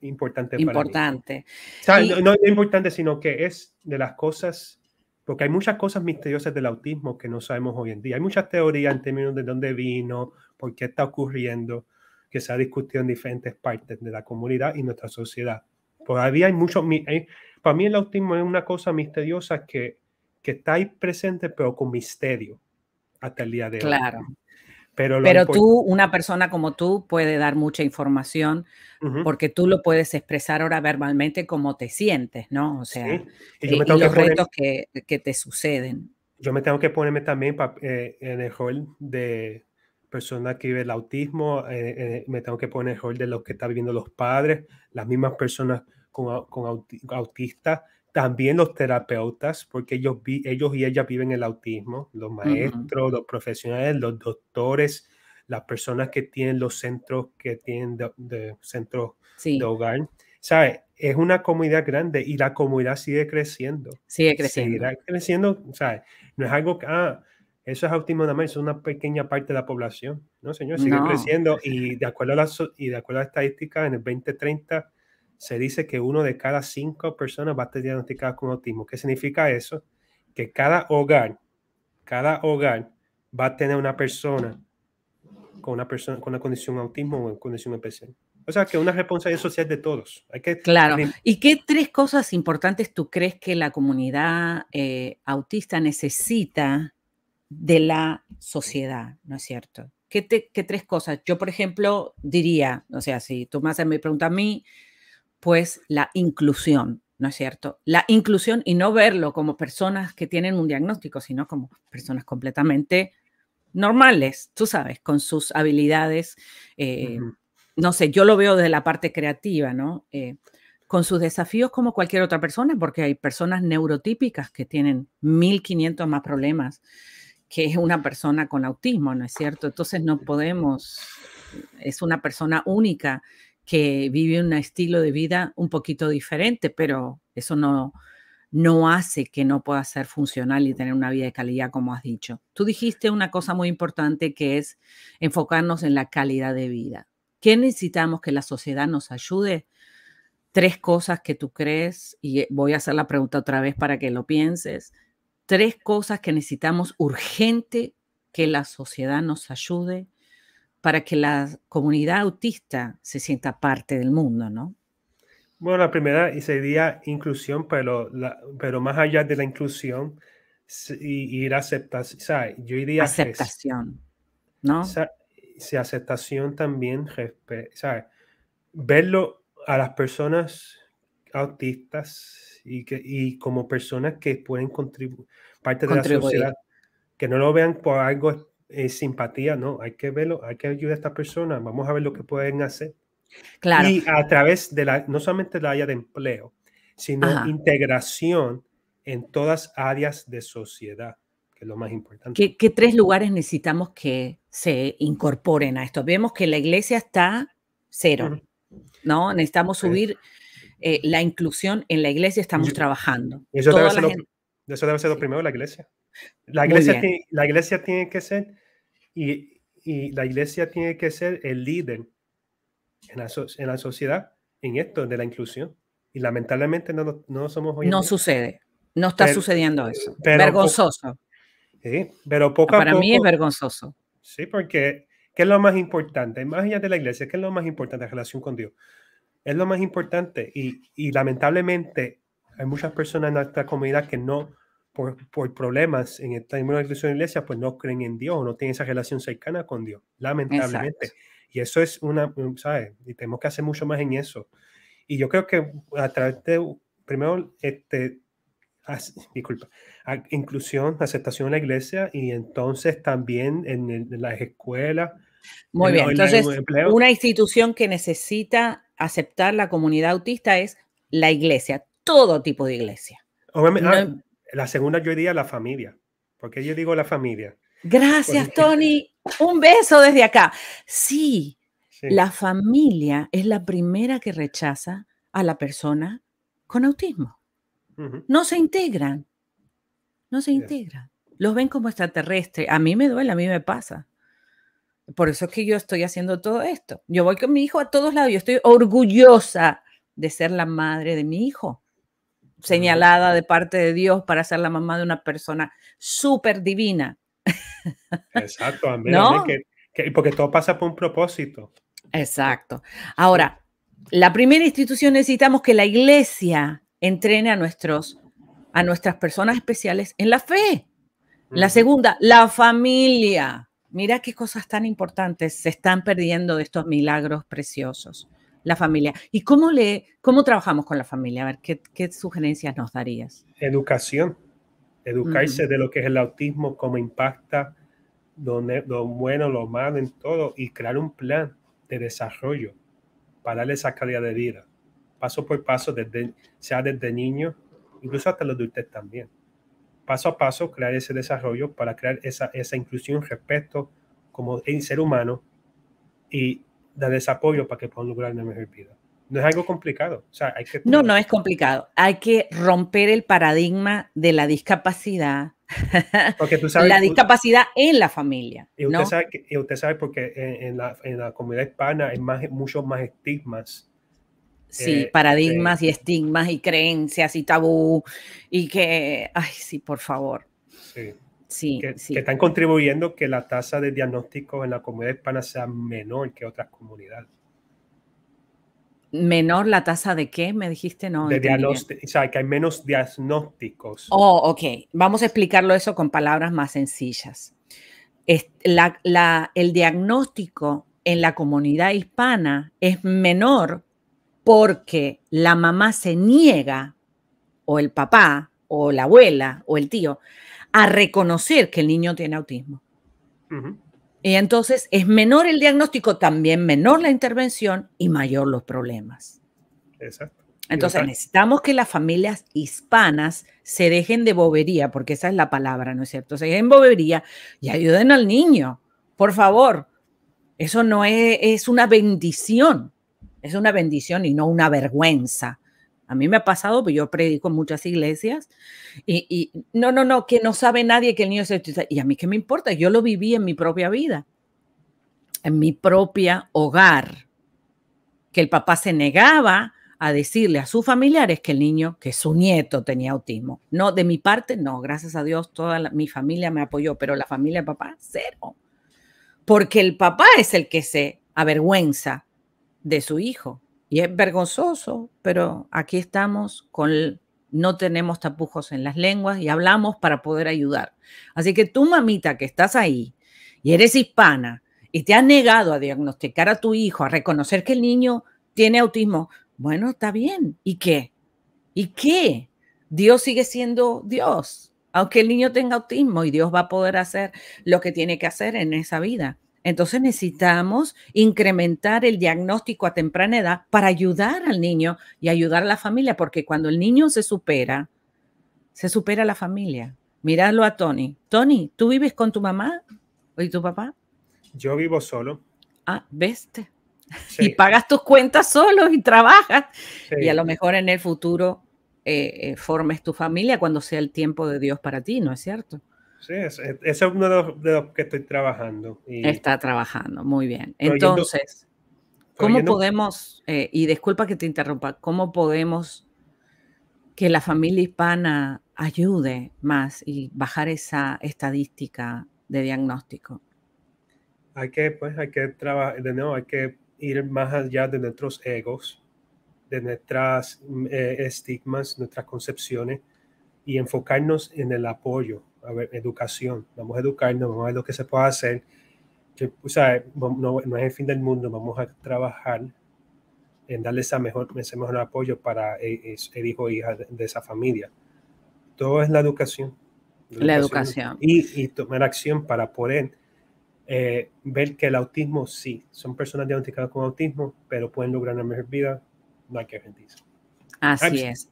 Speaker 3: importante. Importante. O sea, no, es importante, sino que es de las cosas porque hay muchas cosas misteriosas del autismo que no sabemos hoy en día. Hay muchas teorías en términos de dónde vino, por qué está ocurriendo, que se ha discutido en diferentes partes de la comunidad y nuestra sociedad. Todavía hay muchos... para mí el autismo es una cosa misteriosa que, que está ahí presente, pero con misterio hasta el día de claro. hoy. Pero, Pero tú,
Speaker 2: una persona como tú, puede dar mucha información porque tú lo puedes expresar ahora verbalmente como te sientes, ¿no? O sea, y, los retos
Speaker 3: que, te suceden. Yo me tengo que ponerme también eh, en el rol de personas que vive el autismo, eh, eh, me tengo que poner en el rol de los que están viviendo los padres, las mismas personas con, con autista, también los terapeutas, porque ellos, ellos y ellas viven el autismo, los maestros, los profesionales, los doctores, las personas que tienen los centros que tienen de, centros de hogar. ¿Sabes? Es una comunidad grande y la comunidad sigue creciendo. Sigue creciendo. Sigue creciendo, No es algo que, ah, eso es autismo nada más, es una pequeña parte de la población. No, señor, sigue creciendo y de acuerdo a las y de acuerdo a la en el 2030 se dice que uno de cada cinco personas va a ser diagnosticado con autismo. ¿Qué significa eso? Que cada hogar, cada hogar va a tener una persona con una persona con una condición autismo o una condición especial. O sea, que una responsabilidad social de todos. Hay que claro.
Speaker 2: ¿Y qué tres cosas importantes tú crees que la comunidad eh, autista necesita de la sociedad? ¿No es cierto? ¿Qué, ¿Qué, tres cosas? Yo, por ejemplo, diría, o sea, si tú me pregunta a mí, pues la inclusión, ¿no es cierto? La inclusión y no verlo como personas que tienen un diagnóstico, sino como personas completamente normales, tú sabes, con sus habilidades. Eh, no sé, yo lo veo desde la parte creativa, ¿no? Eh, con sus desafíos como cualquier otra persona, porque hay personas neurotípicas que tienen 1500 más problemas que una persona con autismo, ¿no es cierto? Entonces no podemos, es una persona única que vive un estilo de vida un poquito diferente, pero eso no, no hace que no pueda ser funcional y tener una vida de calidad, como has dicho. Tú dijiste una cosa muy importante que es enfocarnos en la calidad de vida. ¿Qué necesitamos que la sociedad nos ayude? Tres cosas que tú crees, y eh, voy a hacer la pregunta otra vez para que lo pienses, tres cosas que necesitamos urgente que la sociedad nos ayude para que la comunidad autista se sienta parte del mundo, ¿no?
Speaker 3: Bueno, la primera sería inclusión, pero, pero más allá de la inclusión, ir a aceptación. O yo iría aceptación, ¿no? O aceptación también, ¿sabes? verlo a las personas autistas y, que, y como personas que pueden contribuir, parte de la sociedad, que no lo vean por algo es simpatía, no, hay que verlo, hay que ayudar a esta persona, vamos a ver lo que pueden hacer. Claro. Y a través de la, no solamente la área de empleo, sino integración en todas áreas de sociedad, que es lo más
Speaker 2: importante. ¿Qué, tres lugares necesitamos que se incorporen a esto? Vemos que la iglesia está cero, ¿no? Necesitamos subir eh, la inclusión en la iglesia, estamos trabajando. Eso debe,
Speaker 3: ser lo, primero la iglesia. La iglesia, tiene, la iglesia tiene que ser y, la iglesia tiene que ser el líder en la, sociedad en esto de la inclusión. Y lamentablemente no, no somos hoy. No
Speaker 2: sucede, no está sucediendo eso. vergonzoso.
Speaker 3: pero poco Para mí es vergonzoso. Sí, porque ¿qué es lo más importante? Más allá de la iglesia, ¿qué es lo más importante en relación con Dios? Es lo más importante y, y lamentablemente hay muchas personas en nuestra comunidad que no por, problemas en el término de la iglesia, pues no creen en Dios, no tienen esa relación cercana con Dios, lamentablemente. Y eso es una, ¿sabes? Y tenemos que hacer mucho más en eso. Y yo creo que a través de, primero, este, disculpa, inclusión, aceptación en la iglesia y entonces también en, las escuelas. Muy bien, entonces una
Speaker 2: institución que necesita aceptar la comunidad autista es la iglesia,
Speaker 3: todo tipo de iglesia. Obviamente, ah, la segunda yo diría la familia. porque yo digo la familia?
Speaker 2: Gracias, Tony. Un beso desde acá. Sí, la familia es la primera que rechaza a la persona con autismo. No se integran. No se integran. Los ven como extraterrestres. A mí me duele, a mí me pasa. Por eso es que yo estoy haciendo todo esto. Yo voy con mi hijo a todos lados. Yo estoy orgullosa de ser la madre de mi hijo señalada de parte de Dios para ser la mamá de una persona súper divina.
Speaker 3: Exacto, porque todo pasa por un propósito.
Speaker 2: Exacto. Ahora, la primera institución necesitamos que la iglesia entrene a, nuestros, a nuestras personas especiales en la fe. La segunda, la familia. Mira qué cosas tan importantes se están perdiendo de estos milagros preciosos la familia. ¿Y cómo, le, cómo trabajamos con la familia? A ver, ¿qué, sugerencias nos darías?
Speaker 3: Educación. Educarse de lo que es el autismo, cómo impacta lo, lo bueno, lo malo en todo y crear un plan de desarrollo para darle esa calidad de vida, paso por paso, desde, sea desde niño, incluso hasta los adultos también. Paso a paso, crear ese desarrollo para crear esa, esa inclusión, respeto como el ser humano y darles apoyo para que puedan lograr una mejor vida. No es algo complicado.
Speaker 2: no, no es complicado. Hay que romper el paradigma de la discapacidad.
Speaker 3: Porque tú sabes, la
Speaker 2: discapacidad en la familia. Y usted, sabe,
Speaker 3: usted sabe porque en, la, comunidad hispana hay más, muchos más estigmas. Sí, eh, paradigmas eh, y
Speaker 2: estigmas y creencias y tabú. Y que, ay, sí, por favor.
Speaker 3: Sí sí, que, están contribuyendo que la tasa de diagnóstico en la comunidad hispana sea menor que otras comunidades.
Speaker 2: ¿Menor la tasa de qué? Me dijiste, no. o
Speaker 3: sea, que hay menos diagnósticos. Oh,
Speaker 2: ok. Vamos a explicarlo eso con palabras más sencillas. la, el diagnóstico en la comunidad hispana es menor porque la mamá se niega, o el papá, o la abuela, o el tío, a reconocer que el niño tiene autismo. Y entonces es menor el diagnóstico, también menor la intervención y mayor los problemas.
Speaker 3: Exacto. Entonces
Speaker 2: necesitamos que las familias hispanas se dejen de bobería, porque esa es la palabra, ¿no es cierto? Se dejen bobería y ayuden al niño, por favor. Eso no es, es una bendición, es una bendición y no una vergüenza a mí me ha pasado, pues yo predico en muchas iglesias y, no, no, no, que no sabe nadie que el niño se... Y a mí qué me importa, yo lo viví en mi propia vida, en mi propia hogar, que el papá se negaba a decirle a sus familiares que el niño, que su nieto tenía autismo. No, de mi parte, no, gracias a Dios, toda mi familia me apoyó, pero la familia de papá, cero. Porque el papá es el que se avergüenza de su hijo. Y es vergonzoso, pero aquí estamos con no tenemos tapujos en las lenguas y hablamos para poder ayudar. Así que tú, mamita, que estás ahí y eres hispana y te has negado a diagnosticar a tu hijo, a reconocer que el niño tiene autismo, bueno, está bien. ¿Y qué? ¿Y qué? Dios sigue siendo Dios, aunque el niño tenga autismo y Dios va a poder hacer lo que tiene que hacer en esa vida. Entonces necesitamos incrementar el diagnóstico a temprana edad para ayudar al niño y ayudar a la familia, porque cuando el niño se supera, se supera la familia. Miradlo a Tony. Tony, ¿tú vives con tu mamá y tu papá?
Speaker 3: Yo vivo solo.
Speaker 2: Ah, veste. Y pagas tus cuentas solo y trabajas. Y a lo mejor en el futuro eh, eh, formes tu familia cuando sea el tiempo de Dios para ti, ¿no es cierto?
Speaker 3: Sí, ese, es uno de los, que estoy trabajando. Y... Está
Speaker 2: trabajando, muy bien. Entonces, ¿cómo podemos, eh, y disculpa que te interrumpa, cómo podemos que la familia hispana ayude más y bajar esa estadística de diagnóstico?
Speaker 3: Hay que, pues, hay que trabajar, hay que ir más allá de nuestros egos, de nuestras eh, estigmas, nuestras concepciones y enfocarnos en el apoyo, a ver, educación, vamos a educarnos, vamos a ver lo que se puede hacer. Que, o sea, no, no, es el fin del mundo, vamos a trabajar en darle mejor, ese mejor apoyo para eh, el, hijo o hija de, esa familia. Todo es la educación. La, educación. Y, tomar acción para poder eh, ver que el autismo, sí, son personas diagnosticadas con autismo, pero pueden lograr una mejor vida, no hay que rendirse. Así es.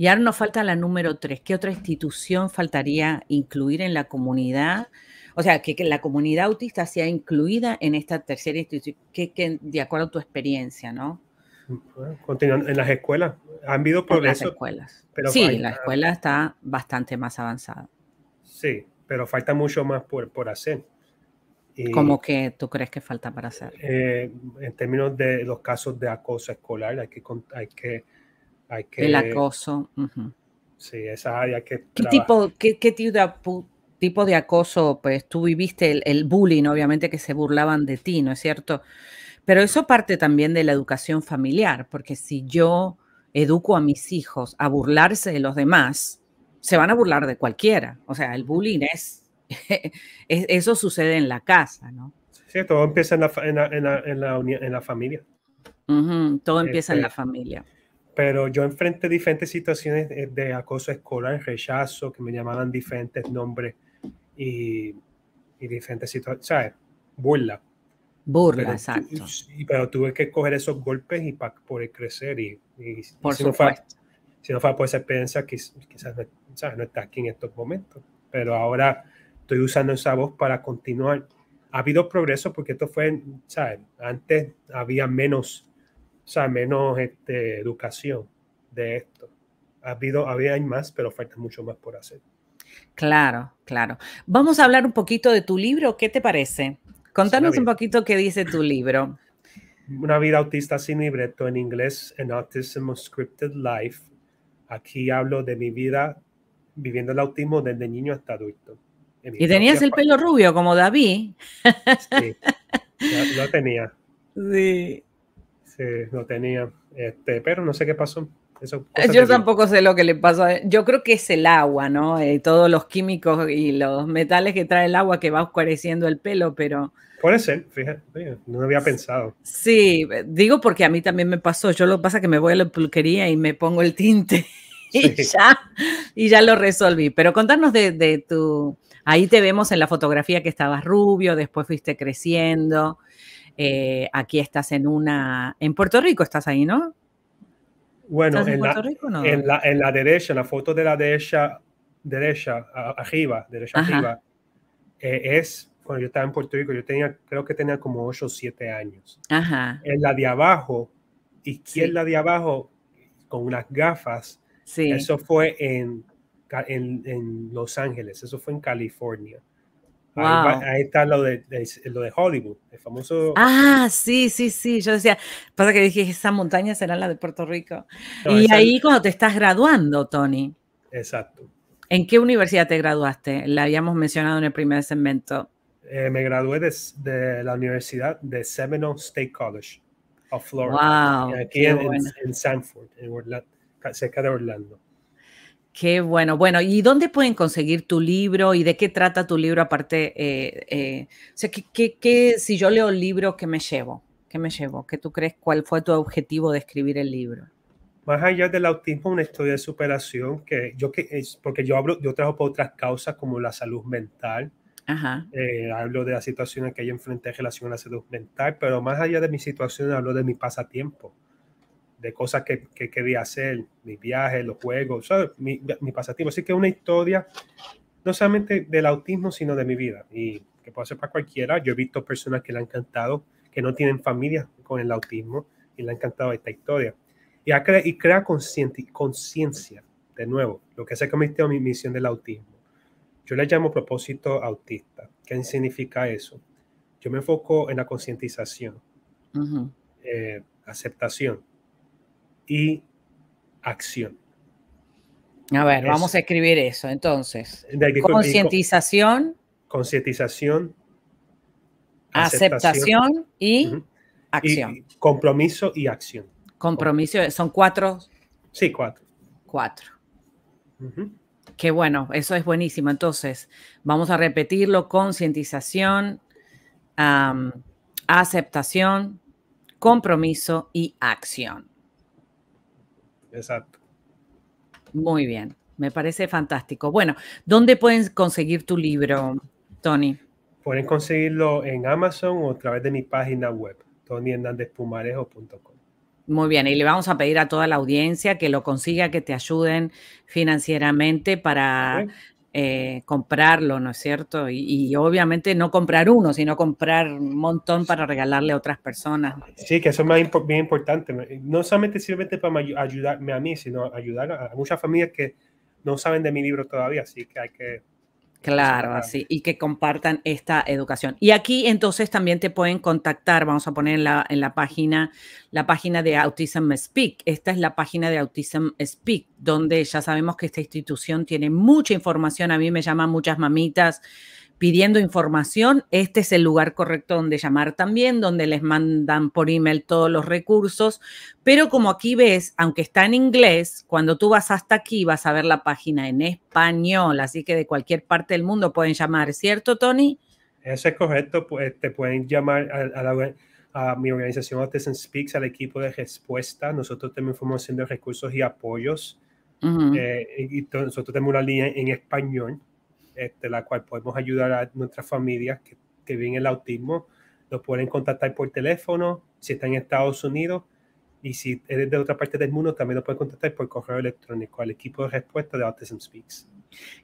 Speaker 2: Y ahora nos falta la número tres. ¿Qué otra institución faltaría incluir en la comunidad? O sea, que, la comunidad autista sea incluida en esta tercera institución, que, de acuerdo a tu experiencia, ¿no?
Speaker 3: en las escuelas.
Speaker 2: ¿Han habido progresos En las escuelas. sí, la escuela está bastante más avanzada.
Speaker 3: Sí, pero falta mucho más por, hacer. ¿Cómo
Speaker 2: que tú crees que falta para hacer?
Speaker 3: Eh, en términos de los casos de acoso escolar, que, hay que el acoso. Sí, esa área que... ¿Qué
Speaker 2: tipo, qué, tipo, de, acoso? Pues tú viviste el, bullying, obviamente, que se burlaban de ti, ¿no es cierto? Pero eso parte también de la educación familiar, porque si yo educo a mis hijos a burlarse de los demás, se van a burlar de cualquiera. O sea, el bullying es... eso sucede en la casa, ¿no?
Speaker 3: Sí, todo empieza en la, familia. todo empieza en la este, familia pero yo enfrenté diferentes situaciones de, acoso escolar, rechazo, que me llamaban diferentes nombres y, diferentes situaciones, ¿sabes? Burla. Burla, exacto. Y, pero tuve que coger esos golpes y para poder crecer y, por si, supuesto. No fue si no fue por esa experiencia, quizás, quizás no, no está aquí en estos momentos, pero ahora estoy usando esa voz para continuar. Ha habido progreso porque esto fue, ¿sabes? Antes había menos sea, menos este, educación de esto. Ha habido, había hay más, pero falta mucho más por hacer. Claro,
Speaker 2: claro. Vamos a hablar un poquito de tu libro. ¿Qué te parece?
Speaker 3: Contanos un poquito qué dice tu libro. Una vida autista sin libreto en inglés, An Autism Scripted Life. Aquí hablo de mi vida viviendo el autismo desde niño hasta adulto. Y tenías el pelo
Speaker 2: rubio como David.
Speaker 3: Sí, lo tenía. Sí no este, tenía. Este, pero no sé qué pasó. Eso, yo
Speaker 2: tampoco sé lo que le pasó, Yo creo que es el agua, ¿no? Eh, todos los químicos y los metales que trae el agua que va oscureciendo el pelo, pero... Puede
Speaker 3: ser, fíjate, no había pensado.
Speaker 2: Sí, digo porque a mí también me pasó. Yo lo pasa que me voy a la pulquería y me pongo el tinte y, ya, y ya lo resolví. Pero contarnos de, de tu... Ahí te vemos en la fotografía que estabas rubio, después fuiste creciendo. Eh, aquí estás en una... En Puerto Rico estás ahí, ¿no?
Speaker 3: Bueno, en, la, en, la, derecha, la foto de la derecha, derecha arriba, derecha arriba, eh, es cuando yo estaba en Puerto Rico, yo tenía, creo que tenía como 8 o 7 años. Ajá. En la de abajo, izquierda de abajo, con unas gafas, sí. eso fue en, Los Ángeles, eso fue en California. Ahí, está lo de, Hollywood, el famoso. Ah,
Speaker 2: sí, sí, sí. Yo decía, pasa que dije, esa montaña será la de Puerto Rico. y ahí cuando te estás graduando, Tony. Exacto. ¿En qué universidad te graduaste? La habíamos mencionado en el primer segmento.
Speaker 3: Eh, me gradué de, la Universidad de Seminole State College of Florida. Wow, aquí en, Sanford, cerca de Orlando.
Speaker 2: Qué bueno. Bueno, ¿y dónde pueden conseguir tu libro y de qué trata tu libro aparte? Eh, eh, o sea, ¿qué, si yo leo el libro, ¿qué me llevo? ¿Qué me llevo? ¿Qué tú crees? ¿Cuál fue tu objetivo de escribir el libro?
Speaker 3: Más allá del autismo, una historia de superación que yo que porque yo hablo, yo trabajo por otras causas como la salud mental. Ajá. Eh, hablo de la situación que yo enfrenté en relación a la salud mental, pero más allá de mi situación hablo de mi pasatiempo de cosas que, que, quería hacer, mis viajes, los juegos, ¿sabes? Mi, mi, pasativo. Así que una historia, no solamente del autismo, sino de mi vida. Y que puede ser para cualquiera. Yo he visto personas que le han encantado que no tienen familia con el autismo, y le han encantado esta historia. Y, crea, y conciencia, de nuevo, lo que se convirtió en mi misión del autismo. Yo le llamo propósito autista. ¿Qué significa eso? Yo me enfoco en la concientización, eh, aceptación, y acción. A ver, vamos a
Speaker 2: escribir eso entonces. Concientización.
Speaker 3: Concientización. Aceptación, y acción. compromiso y acción. Compromiso, son cuatro. Sí,
Speaker 2: cuatro. Cuatro. Qué bueno, eso es buenísimo. Entonces, vamos a repetirlo, concientización, aceptación, compromiso y acción. Exacto. Muy bien, me parece fantástico. Bueno, ¿dónde pueden conseguir tu
Speaker 3: libro, Tony? Pueden conseguirlo en Amazon o a través de mi página web, tonyhernandezpumarejo.com.
Speaker 2: Muy bien, y le vamos a pedir a toda la audiencia que lo consiga, que te ayuden financieramente para eh, comprarlo, ¿no es cierto? Y, obviamente no comprar uno, sino comprar un montón para regalarle a otras
Speaker 3: personas. Sí, que eso es más bien importante. No solamente sirve para ayudarme a mí, sino ayudar a muchas familias que no saben de mi libro todavía, así que hay que Claro, así, y que compartan esta educación.
Speaker 2: Y aquí entonces también te pueden contactar, vamos a poner en la, en la página, la página de Autism Speak. Esta es la página de Autism Speak, donde ya sabemos que esta institución tiene mucha información. A mí me llaman muchas mamitas pidiendo información, este es el lugar correcto donde llamar también, donde les mandan por email todos los recursos, pero como aquí ves, aunque está en inglés, cuando tú vas hasta aquí vas a ver la página en español, así que de cualquier parte del mundo pueden llamar, ¿cierto, Tony?
Speaker 3: Eso es correcto, pues, te pueden llamar a, a, mi organización Autism Speaks, al equipo de respuesta, nosotros tenemos información de recursos y apoyos, eh, y nosotros tenemos una línea en español de este, la cual podemos ayudar a nuestras familias que, que viven el autismo. Los pueden contactar por teléfono, si están en Estados Unidos, y si eres de otra parte del mundo, también lo pueden contactar por correo electrónico al equipo de respuesta de Autism Speaks.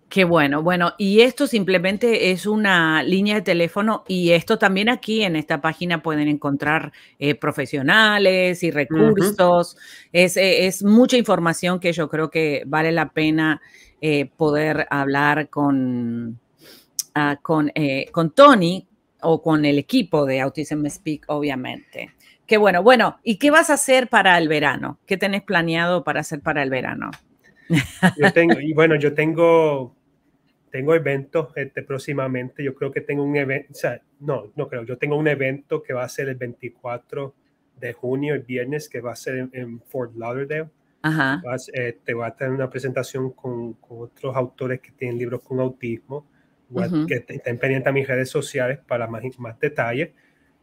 Speaker 2: Qué bueno, bueno, y esto simplemente es una línea de teléfono y esto también aquí en esta página pueden encontrar eh, profesionales y recursos. es, eh, es, mucha información que yo creo que vale la pena eh, poder hablar con, ah, con, eh, con Tony o con el equipo de Autism Speak, obviamente. Qué bueno. Bueno, ¿y qué vas a hacer para el verano? ¿Qué tenés planeado para hacer para el
Speaker 3: verano? Yo tengo, y bueno, yo tengo, tengo eventos este, próximamente. Yo creo que tengo un evento, sea, no, no creo. Yo tengo un evento que va a ser el 24 de junio, el viernes, que va a ser en Fort Lauderdale. Eh, te va a tener una presentación con, otros autores que tienen libros con autismo, que estén pendientes a mis redes sociales para más, más detalles.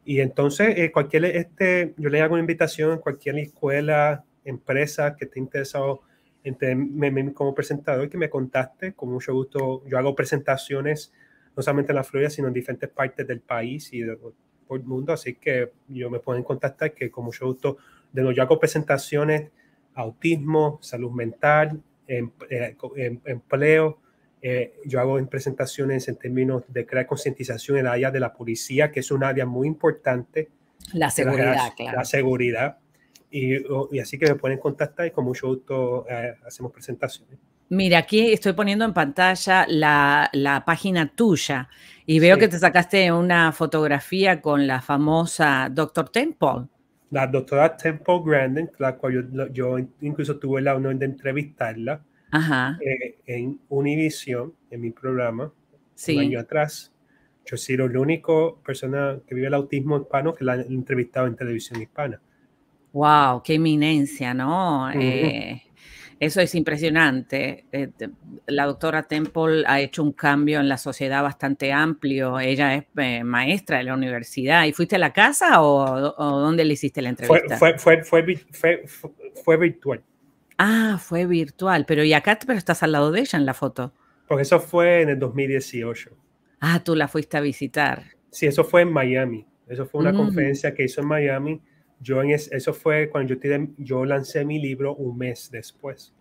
Speaker 3: Y entonces, eh, cualquier, este, yo le hago una invitación a cualquier escuela, empresa que esté interesado en tenerme como presentador, que me contacte, con mucho gusto. Yo hago presentaciones no solamente en la Florida, sino en diferentes partes del país y por el mundo, así que yo me pueden contactar, que con mucho gusto, de nuevo, yo hago presentaciones autismo, salud mental, em, eh, em, empleo. Eh, yo hago presentaciones en términos de crear concientización en el área de la policía, que es un área muy importante.
Speaker 2: La seguridad, la, claro. La
Speaker 3: seguridad. Y, así que me pueden contactar y con mucho gusto eh, hacemos presentaciones.
Speaker 2: Mira, aquí estoy poniendo en pantalla la, página tuya y veo que te sacaste una fotografía con la famosa Dr.
Speaker 3: Temple la doctora Temple Grandin, la cual yo, incluso tuve el honor de entrevistarla eh, en Univision, en mi programa, un año atrás. Yo sido la única persona que vive el autismo hispano que la han entrevistado en televisión hispana.
Speaker 2: ¡Wow! ¡Qué eminencia, ¿no? Eso es impresionante. Eh, la doctora Temple ha hecho un cambio en la sociedad bastante amplio. Ella es eh, maestra de la universidad. ¿Y fuiste a la casa o, dónde le hiciste la entrevista? Fue,
Speaker 3: virtual. Ah,
Speaker 2: fue virtual.
Speaker 3: Pero ¿y acá pero estás al lado de ella en la foto? Porque eso fue en el 2018. Ah, tú la fuiste a visitar. Sí, eso fue en Miami. Eso fue una mm. conferencia que hizo en Miami yo eso fue cuando yo, lancé mi libro un mes después.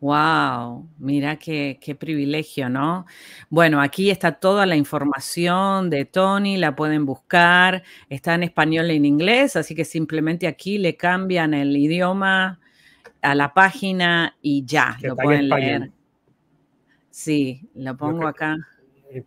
Speaker 2: Wow, mira qué, qué, privilegio, ¿no? Bueno, aquí está toda la información de Tony, la pueden buscar, está en español y en inglés, así que simplemente aquí le cambian el idioma a la página y ya, lo pueden leer. Sí, lo pongo
Speaker 3: acá.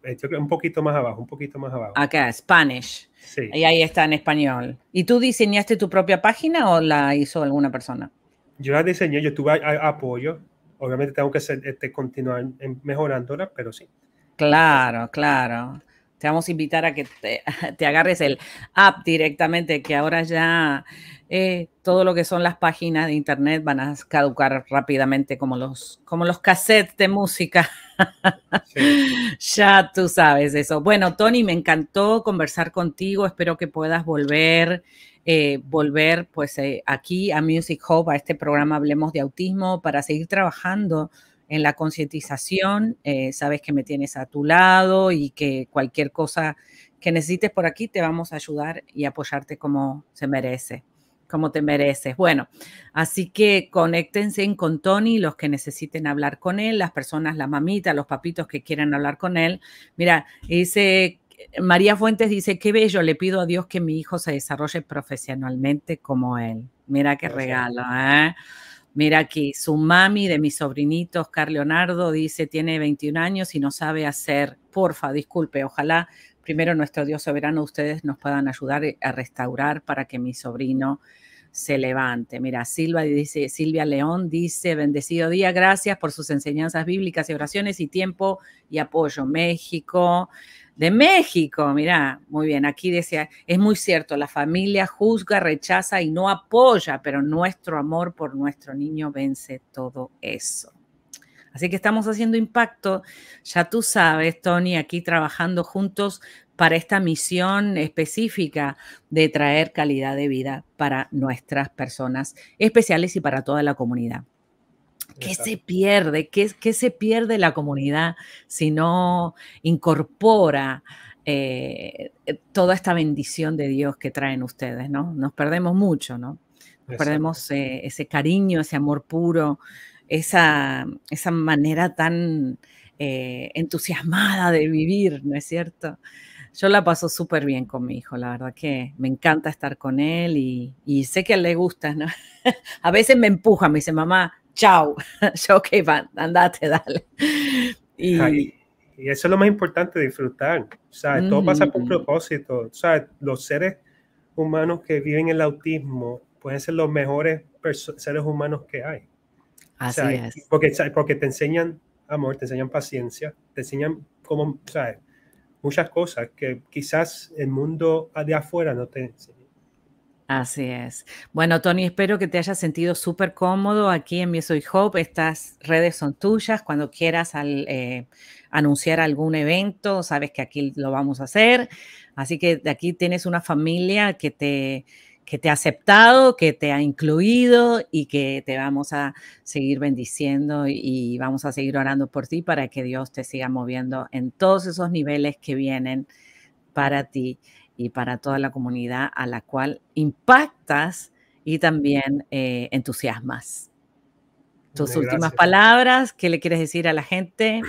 Speaker 3: Eh, un poquito más abajo, un poquito más abajo.
Speaker 2: Acá, Spanish. Sí. Y
Speaker 3: ahí está en español. ¿Y
Speaker 2: tú diseñaste tu propia página o la hizo alguna persona?
Speaker 3: Yo la diseñé, yo tuve a, apoyo. Obviamente tengo que este, continuar mejorándola, pero sí.
Speaker 2: Claro, claro. Te vamos a invitar a que te, agarres el app directamente, que ahora ya eh, todo lo que son las páginas de internet van a caducar rápidamente como los, como los cassettes de música. ya tú sabes eso. Bueno, Tony, me encantó conversar contigo. Espero que puedas volver. Eh, volver pues eh, aquí a Music Hub, a este programa Hablemos de Autismo, para seguir trabajando en la concientización. Eh, sabes que me tienes a tu lado y que cualquier cosa que necesites por aquí te vamos a ayudar y apoyarte como se merece como te mereces. Bueno, así que conéctense con Tony, los que necesiten hablar con él, las personas, la mamita, los papitos que quieran hablar con él. Mira, dice María Fuentes dice, qué bello, le pido a Dios que mi hijo se desarrolle profesionalmente como él. Mira qué regalo, ¿eh? Mira aquí, su mami de mis sobrinitos, Oscar Leonardo, dice, tiene 21 años y no sabe hacer, porfa, disculpe, ojalá primero nuestro Dios soberano, ustedes nos puedan ayudar eh, a restaurar para que mi sobrino se levante. Mira, Silva dice, Silvia León dice, bendecido día, gracias por sus enseñanzas bíblicas y oraciones y tiempo y apoyo. México, de México, mira, muy bien, aquí decía, es muy cierto, la familia juzga, rechaza y no apoya, pero nuestro amor por nuestro niño vence todo eso. Así que estamos haciendo impacto, ya tú sabes, Tony, aquí trabajando juntos para esta misión específica de traer calidad de vida para nuestras personas especiales y para toda la comunidad. ¿Qué se pierde? ¿Qué, se pierde la comunidad si no incorpora eh, toda esta bendición de Dios que traen ustedes, ¿no? Nos perdemos mucho, ¿no? Nos perdemos eh, ese cariño, ese amor puro, esa, esa manera tan eh, entusiasmada de vivir, ¿no es cierto? Yo la paso súper bien con mi hijo, la verdad que me encanta estar con él y, sé que a él le gusta, ¿no? a veces me empuja, me dice, mamá, chao, yo, ok, van, andate, dale.
Speaker 3: Y, eso es lo más importante, disfrutar, o sea, todo pasa por propósito, o sea, los seres humanos que viven el autismo pueden ser los mejores seres humanos que hay. Así es. Porque, porque te enseñan amor, te enseñan paciencia, te enseñan cómo, ¿sabes? muchas cosas que quizás el mundo de afuera no te enseña.
Speaker 2: Así es. Bueno, Tony, espero que te hayas sentido súper cómodo aquí en Mi Soy Hope. Estas redes son tuyas. Cuando quieras eh, anunciar algún evento, sabes que aquí lo vamos a hacer. Así que de aquí tienes una familia que te, que te ha aceptado, que te ha incluido y que te vamos a seguir bendiciendo y vamos a seguir orando por ti para que Dios te siga moviendo en todos esos niveles que vienen para ti y para toda la comunidad a la cual impactas y también eh, entusiasmas.
Speaker 1: Tus
Speaker 3: últimas
Speaker 2: palabras, ¿qué le quieres decir a la gente?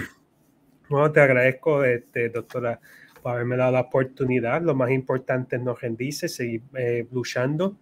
Speaker 3: No te agradezco, este, doctora por haberme dado la oportunidad. Lo más importante es no rendirse, seguir eh, luchando.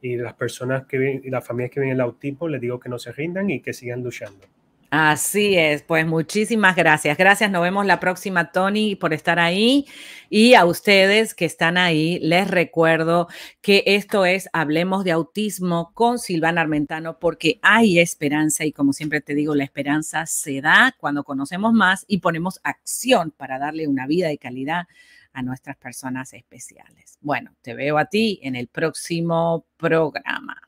Speaker 3: Y las personas que y las familias que ven el autismo, les digo que no se rindan y que sigan luchando.
Speaker 2: Así es, pues muchísimas gracias. Gracias, nos vemos la próxima, Tony, por estar ahí. Y a ustedes que están ahí, les recuerdo que esto es Hablemos de Autismo con Silvana Armentano, porque hay esperanza y como siempre te digo, la esperanza se da cuando conocemos más y ponemos acción para darle una vida de calidad a nuestras personas especiales. Bueno, te veo a ti en el próximo programa.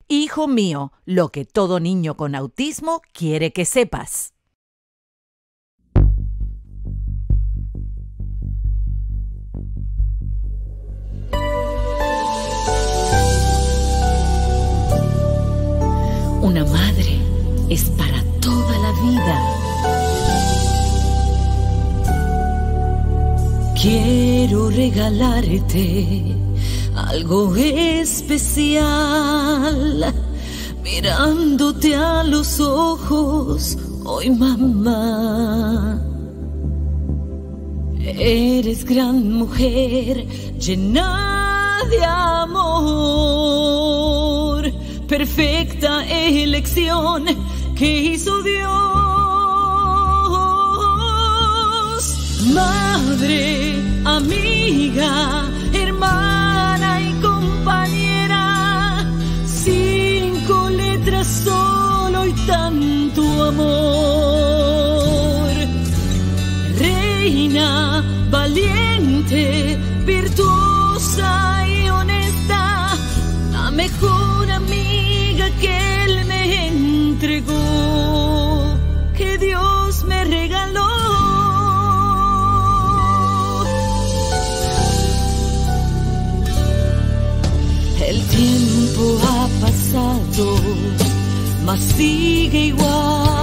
Speaker 2: Hijo mío, lo que todo niño con autismo quiere que sepas. Una madre
Speaker 1: es para toda la vida. Quiero regalarte algo especial. Mirándote a los ojos, hoy mamá. Eres gran mujer, llena de amor. Perfecta elección que hizo Dios. Madre, amiga, Reina valiente, virtuosa y honesta, la mejor amiga que él me entregó, que Dios me regaló. El tiempo ha pasado, mas sigue igual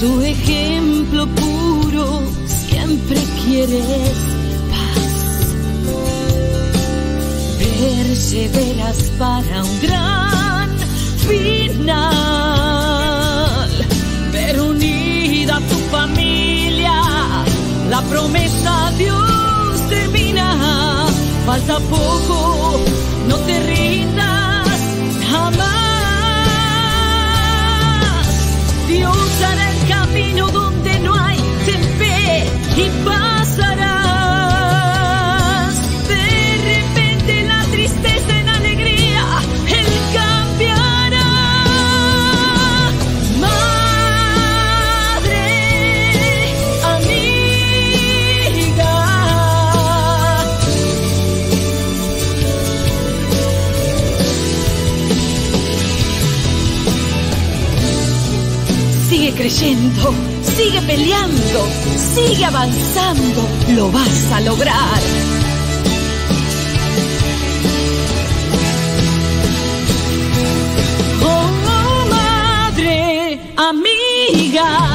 Speaker 1: tu ejemplo puro siempre quieres paz. Perseveras para un gran final, Ver unida tu familia, la promesa Dios termina. Falta poco, no te rindas. creyendo, sigue peleando, sigue avanzando, lo vas a lograr. Oh, madre, amiga.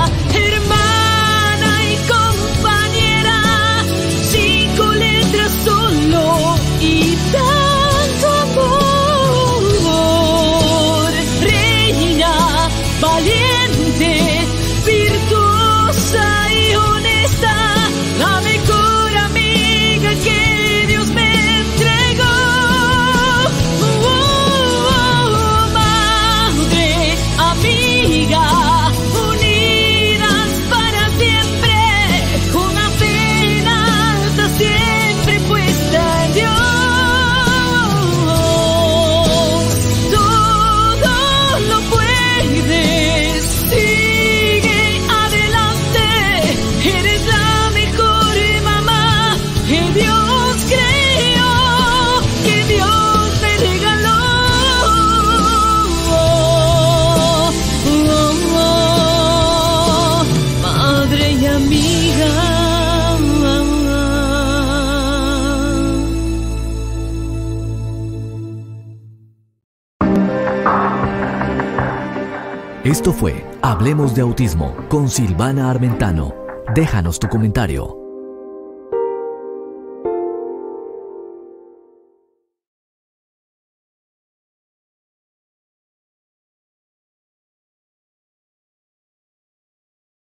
Speaker 1: Esto fue Hablemos de Autismo con Silvana Armentano. Déjanos tu comentario.